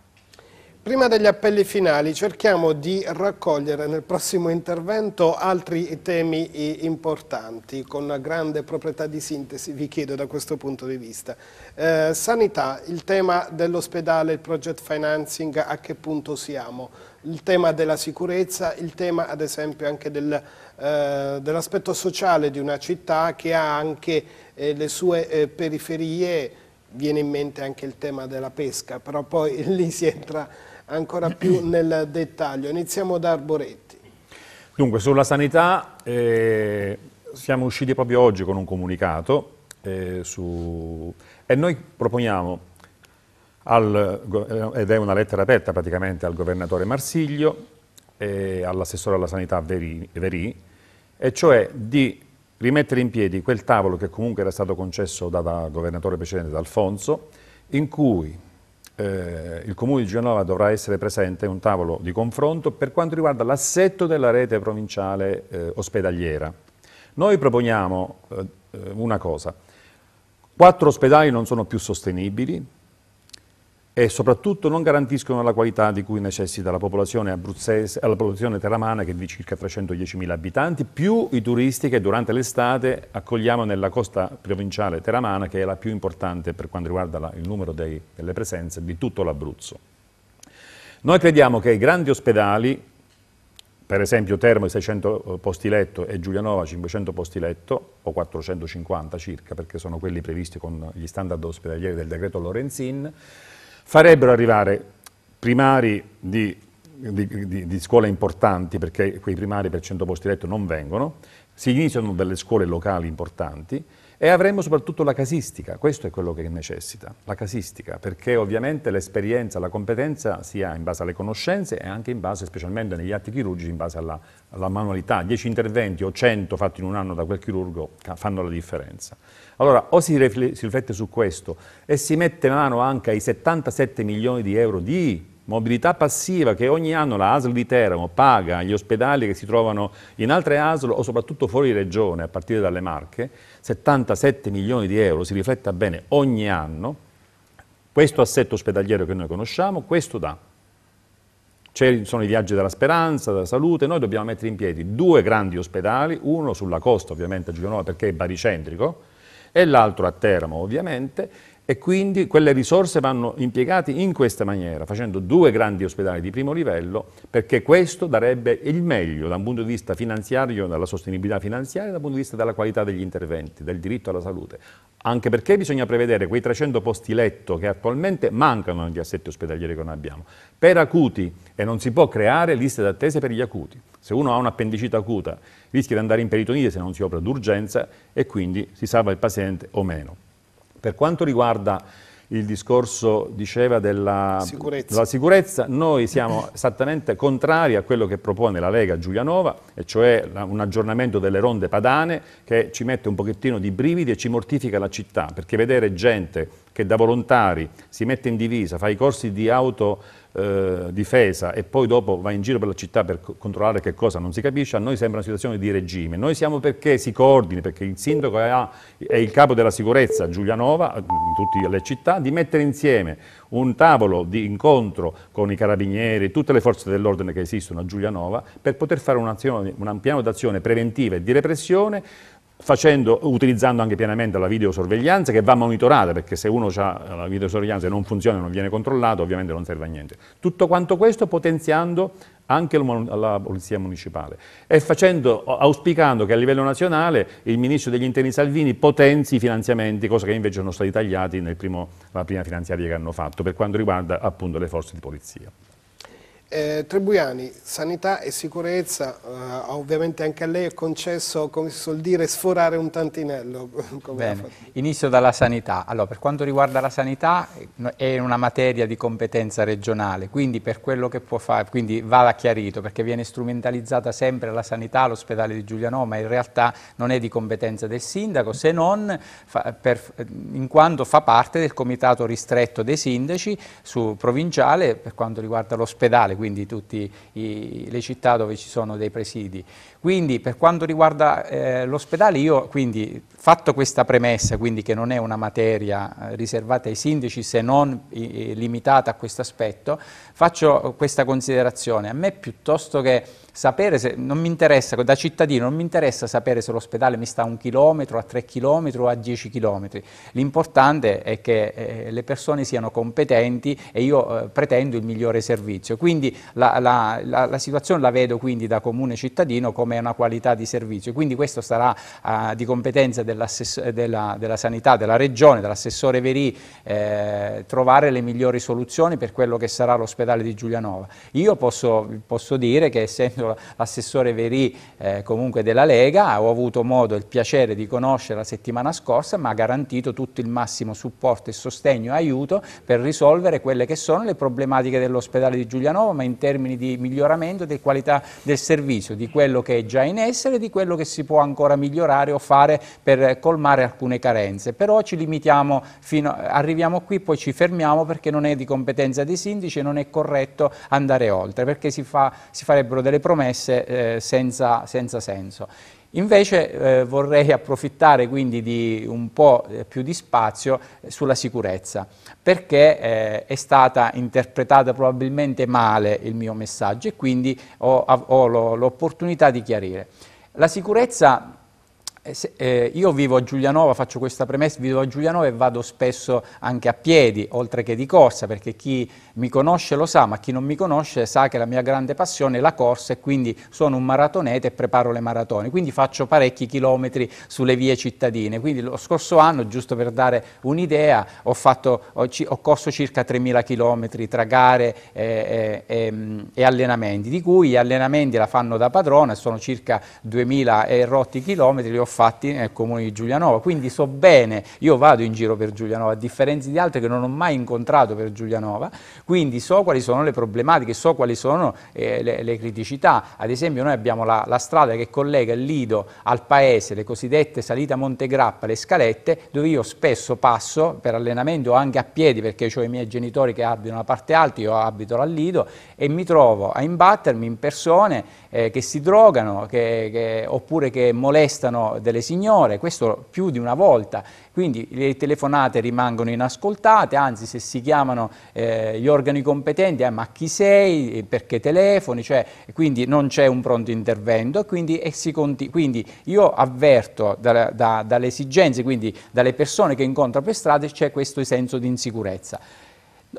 Prima degli appelli finali cerchiamo di raccogliere nel prossimo intervento altri temi eh, importanti, con grande proprietà di sintesi vi chiedo da questo punto di vista. Eh, sanità, il tema dell'ospedale, il project financing, a che punto siamo? Il tema della sicurezza, il tema ad esempio anche del, eh, dell'aspetto sociale di una città che ha anche eh, le sue eh, periferie, viene in mente anche il tema della pesca, però poi <laughs> lì si entra ancora più <clears throat> nel dettaglio. Iniziamo da Arboretti. Dunque, sulla sanità eh, siamo usciti proprio oggi con un comunicato eh, su... e noi proponiamo, al... Eh, ed è una lettera aperta praticamente al governatore Marsiglio, e all'assessore alla sanità Verì, e cioè di rimettere in piedi quel tavolo che comunque era stato concesso dal da governatore precedente, da Alfonso, in cui eh, il Comune di Genova dovrà essere presente un tavolo di confronto per quanto riguarda l'assetto della rete provinciale eh, ospedaliera. Noi proponiamo eh, eh una cosa, quattro ospedali non sono più sostenibili, e soprattutto non garantiscono la qualità di cui necessita la popolazione abruzzese, la popolazione teramana che è di circa 310.000 abitanti, più i turisti che durante l'estate accogliamo nella costa provinciale teramana che è la più importante per quanto riguarda la, il numero dei, delle presenze di tutto l'Abruzzo. Noi crediamo che i grandi ospedali, per esempio Termo 600 posti letto e Giulianova 500 posti letto, o 450 circa perché sono quelli previsti con gli standard ospedalieri del decreto Lorenzin, farebbero arrivare primari di, di, di, di scuole importanti, perché quei primari per 100 posti letto non vengono, si iniziano delle scuole locali importanti, e avremmo soprattutto la casistica, questo è quello che necessita, la casistica, perché ovviamente l'esperienza, la competenza sia in base alle conoscenze e anche in base, specialmente negli atti chirurgici, in base alla, alla manualità. Dieci interventi o cento fatti in un anno da quel chirurgo fanno la differenza. Allora, o si riflette su questo e si mette mano anche ai 77 milioni di euro di mobilità passiva che ogni anno la ASL di Teramo paga agli ospedali che si trovano in altre ASL o soprattutto fuori regione, a partire dalle Marche, 77 milioni di euro, si rifletta bene ogni anno, questo assetto ospedaliero che noi conosciamo, questo dà. Ci sono i viaggi della speranza, della salute, noi dobbiamo mettere in piedi due grandi ospedali, uno sulla costa ovviamente a Giulianova perché è baricentrico, e l'altro a Teramo ovviamente, e quindi quelle risorse vanno impiegate in questa maniera, facendo due grandi ospedali di primo livello, perché questo darebbe il meglio da un punto di vista finanziario, dalla sostenibilità finanziaria, dal punto di vista della qualità degli interventi, del diritto alla salute, anche perché bisogna prevedere quei 300 posti letto che attualmente mancano negli assetti ospedalieri che noi abbiamo, per acuti e non si può creare liste d'attesa per gli acuti. Se uno ha un'appendicita acuta rischia di andare in peritonite se non si opera d'urgenza e quindi si salva il paziente o meno. Per quanto riguarda il discorso, diceva, della sicurezza. della sicurezza. noi siamo <coughs> esattamente contrari a quello che propone la Lega Giulianova, e cioè un aggiornamento delle ronde padane che ci mette un pochettino di brividi e ci mortifica la città, perché vedere gente che da volontari si mette in divisa, fa i corsi di autodifesa eh, e poi dopo va in giro per la città per controllare che cosa non si capisce, a noi sembra una situazione di regime. Noi siamo perché si coordini, perché il sindaco è il capo della sicurezza, Giulianova, eh, in tutte le città, di mettere insieme un tavolo di incontro con i carabinieri, tutte le forze dell'ordine che esistono a Giulianova, per poter fare un, azione, un piano d'azione preventiva e di repressione Facendo, utilizzando anche pienamente la videosorveglianza che va monitorata, perché se uno ha la videosorveglianza e non funziona e non viene controllato, ovviamente non serve a niente. Tutto quanto questo potenziando anche la Polizia Municipale e facendo, auspicando che a livello nazionale il Ministro degli Interni Salvini potenzi i finanziamenti, cosa che invece sono stati tagliati nella prima finanziaria che hanno fatto per quanto riguarda appunto le forze di polizia. Eh, Trebuiani, sanità e sicurezza, eh, ovviamente anche a lei è concesso, come si suol dire, sforare un tantinello. <laughs> Inizio dalla sanità. Allora, per quanto riguarda la sanità è una materia di competenza regionale, quindi per quello che può fare, quindi va chiarito, perché viene strumentalizzata sempre la sanità all'ospedale di Giuliano, ma in realtà non è di competenza del sindaco, se non per, in quanto fa parte del comitato ristretto dei sindaci su, provinciale per quanto riguarda l'ospedale nazionale, quindi tutte le città dove ci sono dei presidi. Quindi per quanto riguarda eh, l'ospedale, io quindi fatto questa premessa, quindi che non è una materia eh, riservata ai sindaci se non eh, limitata a questo aspetto, faccio questa considerazione. A me piuttosto che sapere se, non mi interessa, da cittadino non mi interessa sapere se l'ospedale mi sta a un chilometro, a tre chilometri o a dieci chilometri, l'importante è che eh, le persone siano competenti e io eh, pretendo il migliore servizio, quindi la, la, la, la, situazione la vedo quindi da comune cittadino come una qualità di servizio, quindi questo sarà eh, di competenza della, della, sanità, della regione, dell'assessore Verì, eh, trovare le migliori soluzioni per quello che sarà l'ospedale di Giulianova. Io posso, posso dire che essendo nominato l'assessore Verì eh, comunque della Lega, ho avuto modo e il piacere di conoscere la settimana scorsa, ma ha garantito tutto il massimo supporto e sostegno e aiuto per risolvere quelle che sono le problematiche dell'ospedale di Giulianova, ma in termini di miglioramento della qualità del servizio, di quello che è già in essere e di quello che si può ancora migliorare o fare per colmare alcune carenze. Però ci limitiamo, fino, arriviamo qui, poi ci fermiamo perché non è di competenza dei sindaci e non è corretto andare oltre, perché si, fa, si farebbero delle proposte promesse eh, senza, senza senso. Invece eh, vorrei approfittare quindi di un po' eh, più di spazio eh, sulla sicurezza, perché eh, è stata interpretata probabilmente male il mio messaggio e quindi ho, ho l'opportunità di chiarire. La sicurezza eh, se, eh, io vivo a Giulianova, faccio questa premessa, vivo a Giulianova e vado spesso anche a piedi, oltre che di corsa, perché chi mi conosce lo sa, ma chi non mi conosce sa che la mia grande passione è la corsa e quindi sono un maratonete e preparo le maratone, quindi faccio parecchi chilometri sulle vie cittadine. Quindi lo scorso anno, giusto per dare un'idea, ho, ho, ho corso circa 3.000 chilometri tra gare e, eh, e, eh, ehm, e, allenamenti, di cui gli allenamenti la fanno da padrona, sono circa 2.000 e rotti chilometri, li ho fatti nel comune di Giulianova, quindi so bene, io vado in giro per Giulianova, a differenza di altri che non ho mai incontrato per Giulianova, quindi so quali sono le problematiche, so quali sono eh, le, le, criticità, ad esempio noi abbiamo la, la strada che collega il Lido al paese, le cosiddette salite salita Montegrappa, le scalette, dove io spesso passo per allenamento anche a piedi perché ho i miei genitori che abitano la parte alta, io abito al Lido e mi trovo a imbattermi in persone eh, che si drogano che, che, oppure che molestano delle signore, questo più di una volta, quindi le telefonate rimangono inascoltate, anzi se si chiamano eh, gli organi competenti, eh, ma chi sei, eh, perché telefoni, cioè, quindi non c'è un pronto intervento, quindi, quindi io avverto da, da, dalle esigenze, quindi dalle persone che incontro per strada c'è questo senso di insicurezza.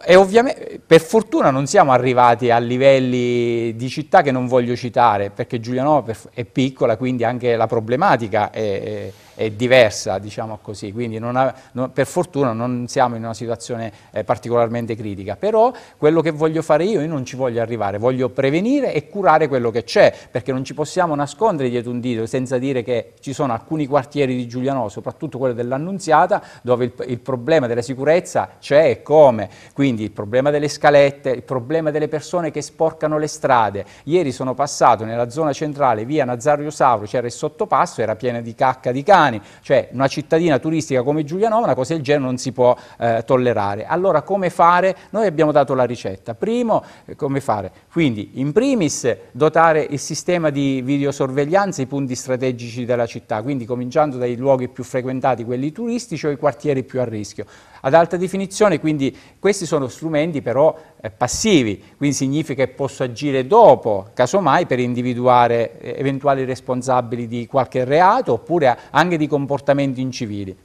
E per fortuna non siamo arrivati a livelli di città che non voglio citare, perché Giulianova è piccola, quindi anche la problematica è, è diversa, diciamo così, quindi non ha, non, per fortuna non siamo in una situazione eh, particolarmente critica, però quello che voglio fare io, io non ci voglio arrivare, voglio prevenire e curare quello che c'è, perché non ci possiamo nascondere dietro un dito senza dire che ci sono alcuni quartieri di Giuliano, soprattutto quello dell'Annunziata, dove il, il problema della sicurezza c'è e come, quindi il problema delle scalette, il problema delle persone che sporcano le strade. Ieri sono passato nella zona centrale, via Nazario Sauro, c'era il sottopasso, era piena di cacca di cane, italiani, cioè una cittadina turistica come Giulianova, una cosa del genere non si può eh, tollerare. Allora come fare? Noi abbiamo dato la ricetta. Primo, eh, come fare? Quindi in primis dotare il sistema di videosorveglianza, i punti strategici della città, quindi cominciando dai luoghi più frequentati, quelli turistici o i quartieri più a rischio ad alta definizione, quindi questi sono strumenti però eh, passivi, quindi significa che posso agire dopo, casomai per individuare eh, eventuali responsabili di qualche reato oppure anche di comportamenti incivili.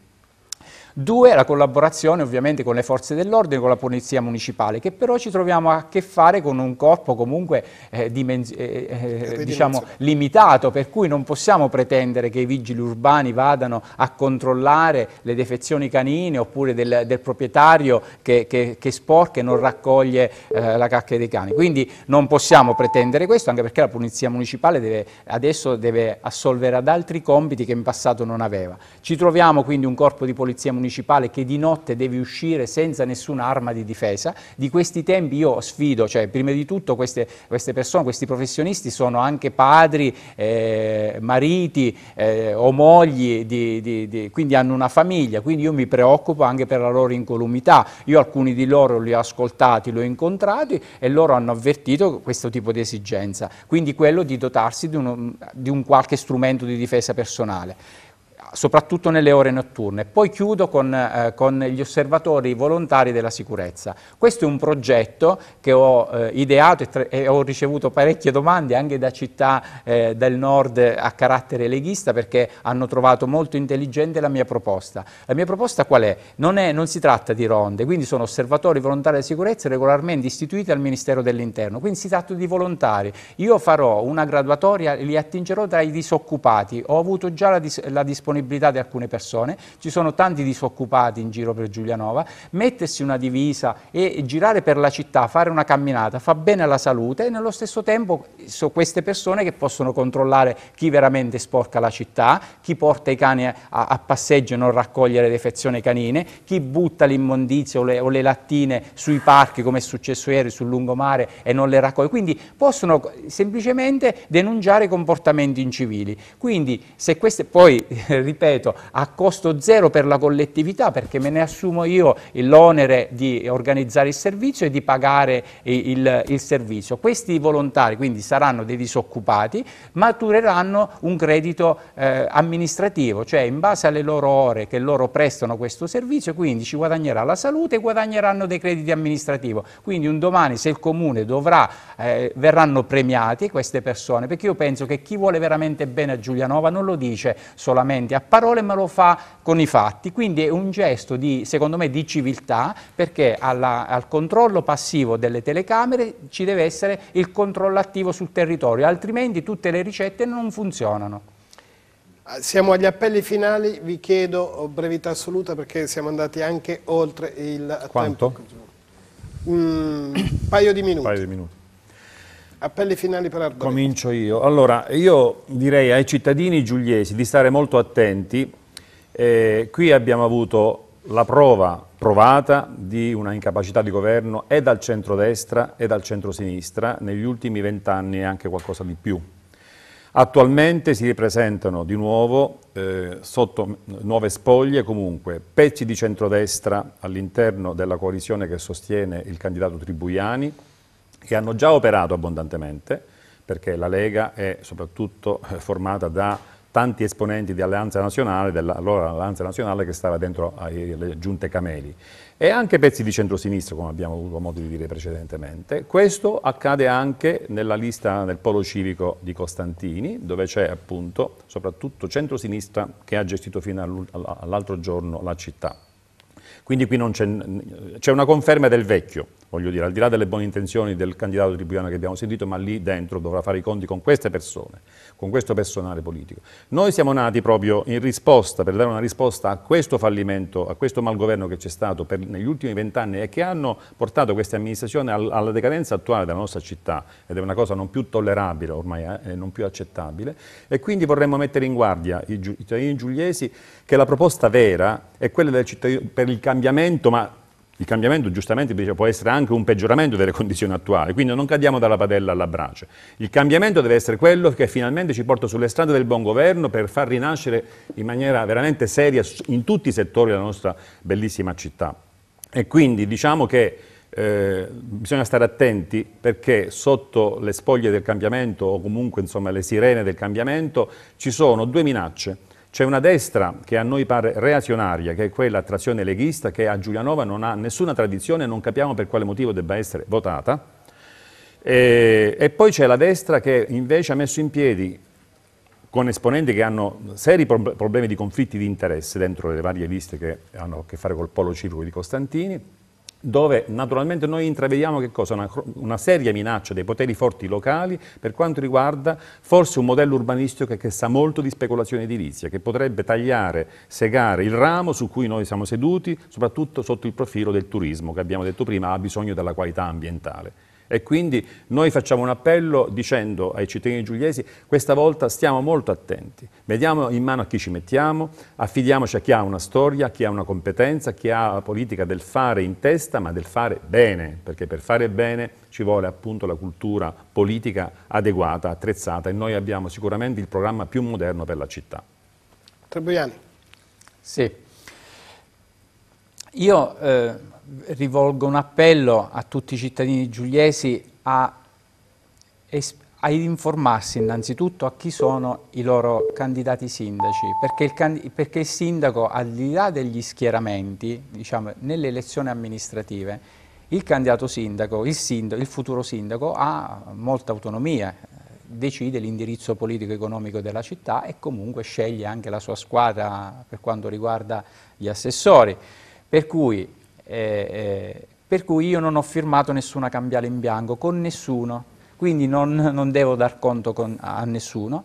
Due, la collaborazione ovviamente con le forze dell'ordine, con la polizia municipale, che però ci troviamo a che fare con un corpo comunque eh, eh, eh diciamo, limitato, per cui non possiamo pretendere che i vigili urbani vadano a controllare le defezioni canine oppure del, del proprietario che, che, che, sporca e non raccoglie eh, la cacca dei cani. Quindi non possiamo pretendere questo, anche perché la polizia municipale deve, adesso deve assolvere ad altri compiti che in passato non aveva. Ci troviamo quindi un corpo di polizia municipale municipale che di notte devi uscire senza nessuna arma di difesa. Di questi tempi io sfido, cioè prima di tutto queste, queste persone, questi professionisti sono anche padri, eh, mariti eh, o mogli, di, di, di, quindi hanno una famiglia, quindi io mi preoccupo anche per la loro incolumità. Io alcuni di loro li ho ascoltati, li ho incontrati e loro hanno avvertito questo tipo di esigenza, quindi quello di dotarsi di, uno, di un qualche strumento di difesa personale soprattutto nelle ore notturne. Poi chiudo con, eh, con, gli osservatori volontari della sicurezza. Questo è un progetto che ho eh, ideato e, e, ho ricevuto parecchie domande anche da città eh, del nord a carattere leghista perché hanno trovato molto intelligente la mia proposta. La mia proposta qual è? Non, è, non si tratta di ronde, quindi sono osservatori volontari della sicurezza regolarmente istituiti al Ministero dell'Interno, quindi si tratta di volontari. Io farò una graduatoria, e li attingerò tra i disoccupati, ho avuto già la, dis la disponibilità disponibilità di alcune persone, ci sono tanti disoccupati in giro per Giulianova, mettersi una divisa e girare per la città, fare una camminata, fa bene alla salute e nello stesso tempo sono queste persone che possono controllare chi veramente sporca la città, chi porta i cani a, a passeggio e non raccogliere defezioni canine, chi butta l'immondizia o, o le, lattine sui parchi come è successo ieri sul lungomare e non le raccoglie, quindi possono semplicemente denunciare comportamenti incivili. Quindi se queste poi <laughs> ripeto, a costo zero per la collettività perché me ne assumo io l'onere di organizzare il servizio e di pagare il, il servizio. Questi volontari quindi saranno dei disoccupati, matureranno un credito eh, amministrativo, cioè in base alle loro ore che loro prestano questo servizio, quindi ci guadagnerà la salute e guadagneranno dei crediti amministrativi. Quindi un domani se il comune dovrà, eh, verranno premiati queste persone, perché io penso che chi vuole veramente bene a Giulianova non lo dice solamente a a parole ma lo fa con i fatti. Quindi è un gesto, di, secondo me, di civiltà perché alla, al controllo passivo delle telecamere ci deve essere il controllo attivo sul territorio, altrimenti tutte le ricette non funzionano. Ah, siamo agli appelli finali, vi chiedo oh, brevità assoluta perché siamo andati anche oltre il Quanto? tempo. Un mm, paio di minuti. Paio di minuti. Appelli finali per Arboreto. Comincio io. Allora, io direi ai cittadini giuliesi di stare molto attenti. Eh, qui abbiamo avuto la prova provata di una incapacità di governo e dal centrodestra e dal centrosinistra negli ultimi vent'anni e anche qualcosa di più. Attualmente si ripresentano di nuovo, eh, sotto nuove spoglie comunque, pezzi di centrodestra all'interno della coalizione che sostiene il candidato Tribuiani, che hanno già operato abbondantemente, perché la Lega è soprattutto eh, formata da tanti esponenti di Alleanza Nazionale, dell'allora Alleanza Nazionale che stava dentro alle giunte Cameli, e anche pezzi di centrosinistra, come abbiamo avuto modo di dire precedentemente. Questo accade anche nella lista del polo civico di Costantini, dove c'è appunto soprattutto centrosinistra che ha gestito fino all'altro giorno la città. Quindi qui c'è una conferma del vecchio voglio dire, al di là delle buone intenzioni del candidato tribuyano che abbiamo sentito, ma lì dentro dovrà fare i conti con queste persone, con questo personale politico. Noi siamo nati proprio in risposta, per dare una risposta a questo fallimento, a questo malgoverno che c'è stato per, negli ultimi vent'anni e che hanno portato questa amministrazione al, alla decadenza attuale della nostra città, ed è una cosa non più tollerabile ormai, eh, non più accettabile, e quindi vorremmo mettere in guardia i cittadini giuliesi che la proposta vera è quella del cittadino per il cambiamento, ma il cambiamento, giustamente, può essere anche un peggioramento delle condizioni attuali, quindi non cadiamo dalla padella alla brace. Il cambiamento deve essere quello che finalmente ci porta sulle strade del buon governo per far rinascere in maniera veramente seria in tutti i settori della nostra bellissima città. E quindi diciamo che eh, bisogna stare attenti perché sotto le spoglie del cambiamento o comunque insomma, le sirene del cambiamento ci sono due minacce c'è una destra che a noi pare reazionaria, che è quella a trazione leghista, che a Giulianova non ha nessuna tradizione, e non capiamo per quale motivo debba essere votata. E, e poi c'è la destra che invece ha messo in piedi, con esponenti che hanno seri problemi di conflitti di interesse dentro le varie liste che hanno a che fare col polo civico di Costantini, dove naturalmente noi intravediamo una, una, seria minaccia dei poteri forti locali per quanto riguarda forse un modello urbanistico che sa molto di speculazione edilizia, che potrebbe tagliare, segare il ramo su cui noi siamo seduti, soprattutto sotto il profilo del turismo, che abbiamo detto prima ha bisogno della qualità ambientale. E quindi noi facciamo un appello dicendo ai cittadini giuliesi questa volta stiamo molto attenti, vediamo in mano a chi ci mettiamo, affidiamoci a chi ha una storia, a chi ha una competenza, a chi ha la politica del fare in testa, ma del fare bene, perché per fare bene ci vuole appunto la cultura politica adeguata, attrezzata e noi abbiamo sicuramente il programma più moderno per la città. Trebuiani. Sì. Io eh rivolgo un appello a tutti i cittadini giuliesi a, a, informarsi innanzitutto a chi sono i loro candidati sindaci, perché il, perché il sindaco al di là degli schieramenti, diciamo, nelle elezioni amministrative, il candidato sindaco, il, sindaco, il futuro sindaco ha molta autonomia, decide l'indirizzo politico-economico della città e comunque sceglie anche la sua squadra per quanto riguarda gli assessori. Per cui eh, eh, per cui io non ho firmato nessuna cambiale in bianco con nessuno, quindi non, non devo dar conto con, a nessuno.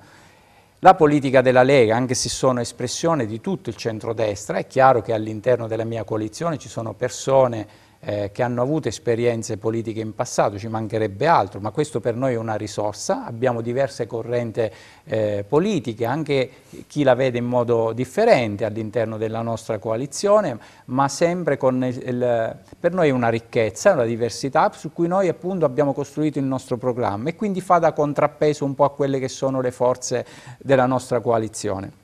La politica della Lega, anche se sono espressione di tutto il centrodestra, è chiaro che all'interno della mia coalizione ci sono persone eh, che hanno avuto esperienze politiche in passato, ci mancherebbe altro, ma questo per noi è una risorsa, abbiamo diverse correnti eh, politiche, anche chi la vede in modo differente all'interno della nostra coalizione, ma sempre con il, per noi è una ricchezza, una diversità su cui noi appunto abbiamo costruito il nostro programma e quindi fa da contrappeso un po' a quelle che sono le forze della nostra coalizione.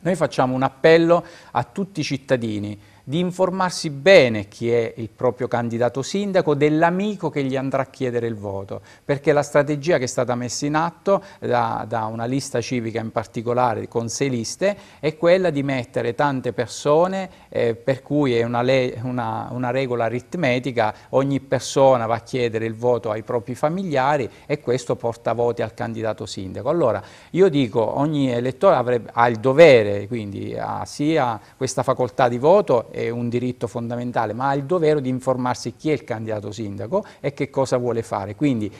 Noi facciamo un appello a tutti i cittadini di informarsi bene chi è il proprio candidato sindaco, dell'amico che gli andrà a chiedere il voto, perché la strategia che è stata messa in atto da, da una lista civica in particolare con sei liste è quella di mettere tante persone, eh, per cui è una, una, una regola aritmetica, ogni persona va a chiedere il voto ai propri familiari e questo porta voti al candidato sindaco. Allora io dico ogni elettore avrebbe, ha il dovere, quindi ha sia questa facoltà di voto è un diritto fondamentale, ma ha il dovere di informarsi chi è il candidato sindaco e che cosa vuole fare. Quindi,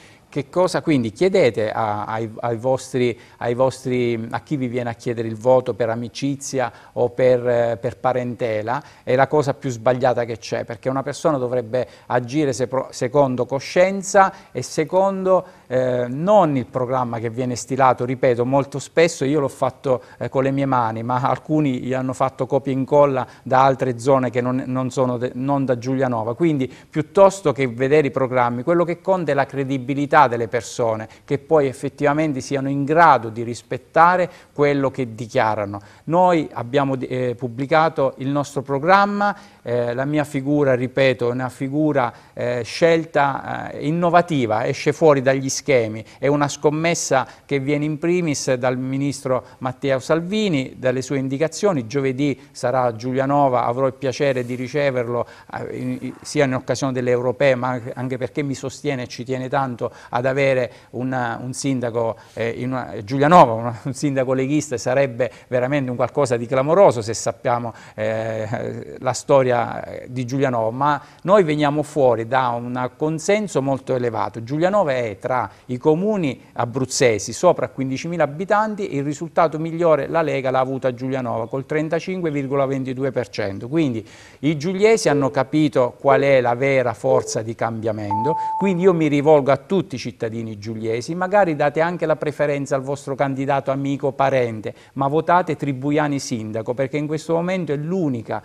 Cosa, quindi chiedete a, ai, ai vostri, ai vostri, a, chi vi viene a chiedere il voto per amicizia o per, per parentela, è la cosa più sbagliata che c'è, perché una persona dovrebbe agire se, secondo coscienza e secondo eh, non il programma che viene stilato, ripeto, molto spesso io l'ho fatto eh, con le mie mani, ma alcuni gli hanno fatto copia e incolla da altre zone che non, non sono de, non da Giulianova, quindi piuttosto che vedere i programmi, quello che conta è la credibilità delle persone, che poi effettivamente siano in grado di rispettare quello che dichiarano. Noi abbiamo eh, pubblicato il nostro programma, eh, la mia figura, ripeto, è una figura eh, scelta, eh, innovativa, esce fuori dagli schemi. È una scommessa che viene in primis dal ministro Matteo Salvini, dalle sue indicazioni. Giovedì sarà a Giulianova, avrò il piacere di riceverlo eh, sia in occasione delle europee ma anche perché mi sostiene e ci tiene tanto ad avere una, un sindaco eh, una, Giulianova, una, un sindaco leghista sarebbe veramente un qualcosa di clamoroso se sappiamo eh, la storia eh, di Giulianova, ma noi veniamo fuori da un consenso molto elevato. Giulianova è tra i comuni abruzzesi sopra 15.000 abitanti, il risultato migliore la Lega l'ha avuta a Giulianova col 35,22%. Quindi i giuliesi hanno capito qual è la vera forza di cambiamento, quindi io mi rivolgo a tutti i cittadini giuliesi, magari date anche la preferenza al vostro candidato amico, parente, ma votate Tribuiani sindaco perché in questo momento è l'unica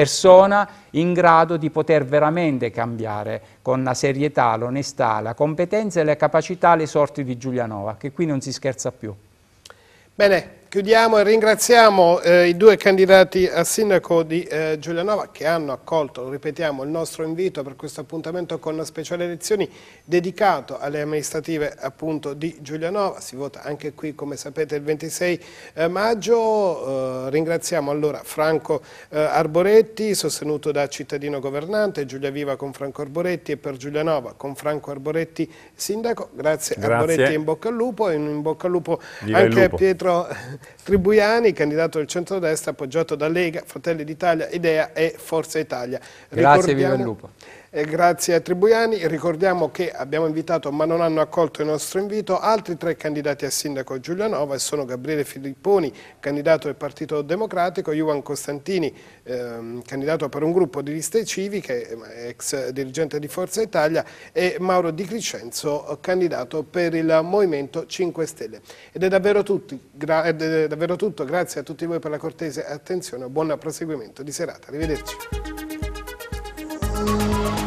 persona in grado di poter veramente cambiare con la serietà, l'onestà, la competenza e la capacità le sorti di Giulianova, che qui non si scherza più. Bene, Chiudiamo e ringraziamo eh, i due candidati a sindaco di eh, Giulianova che hanno accolto, ripetiamo, il nostro invito per questo appuntamento con speciali elezioni dedicato alle amministrative appunto di Giulianova. Si vota anche qui come sapete il 26 eh, maggio. Eh, ringraziamo allora Franco eh, Arboretti sostenuto da cittadino governante, Giulia Viva con Franco Arboretti e per Giulianova con Franco Arboretti sindaco. Grazie, Grazie. Arboretti in bocca al lupo e in bocca al lupo Viva anche a Pietro Tribuiani, candidato del centrodestra, appoggiato da Lega, Fratelli d'Italia, Idea e Forza Italia. Grazie, Ricordiamo... viva il lupo. Eh, grazie a Tribuiani. ricordiamo che abbiamo invitato ma non hanno accolto il nostro invito altri tre candidati a sindaco Giulianova e sono Gabriele Filipponi, candidato del Partito Democratico, Ivan Costantini, ehm, candidato per un gruppo di liste civiche, eh, ex dirigente di Forza Italia e Mauro Di Crescenzo, candidato per il Movimento 5 Stelle. Ed è davvero, tutti, è davvero tutto, grazie a tutti voi per la cortese attenzione, buon proseguimento di serata, arrivederci.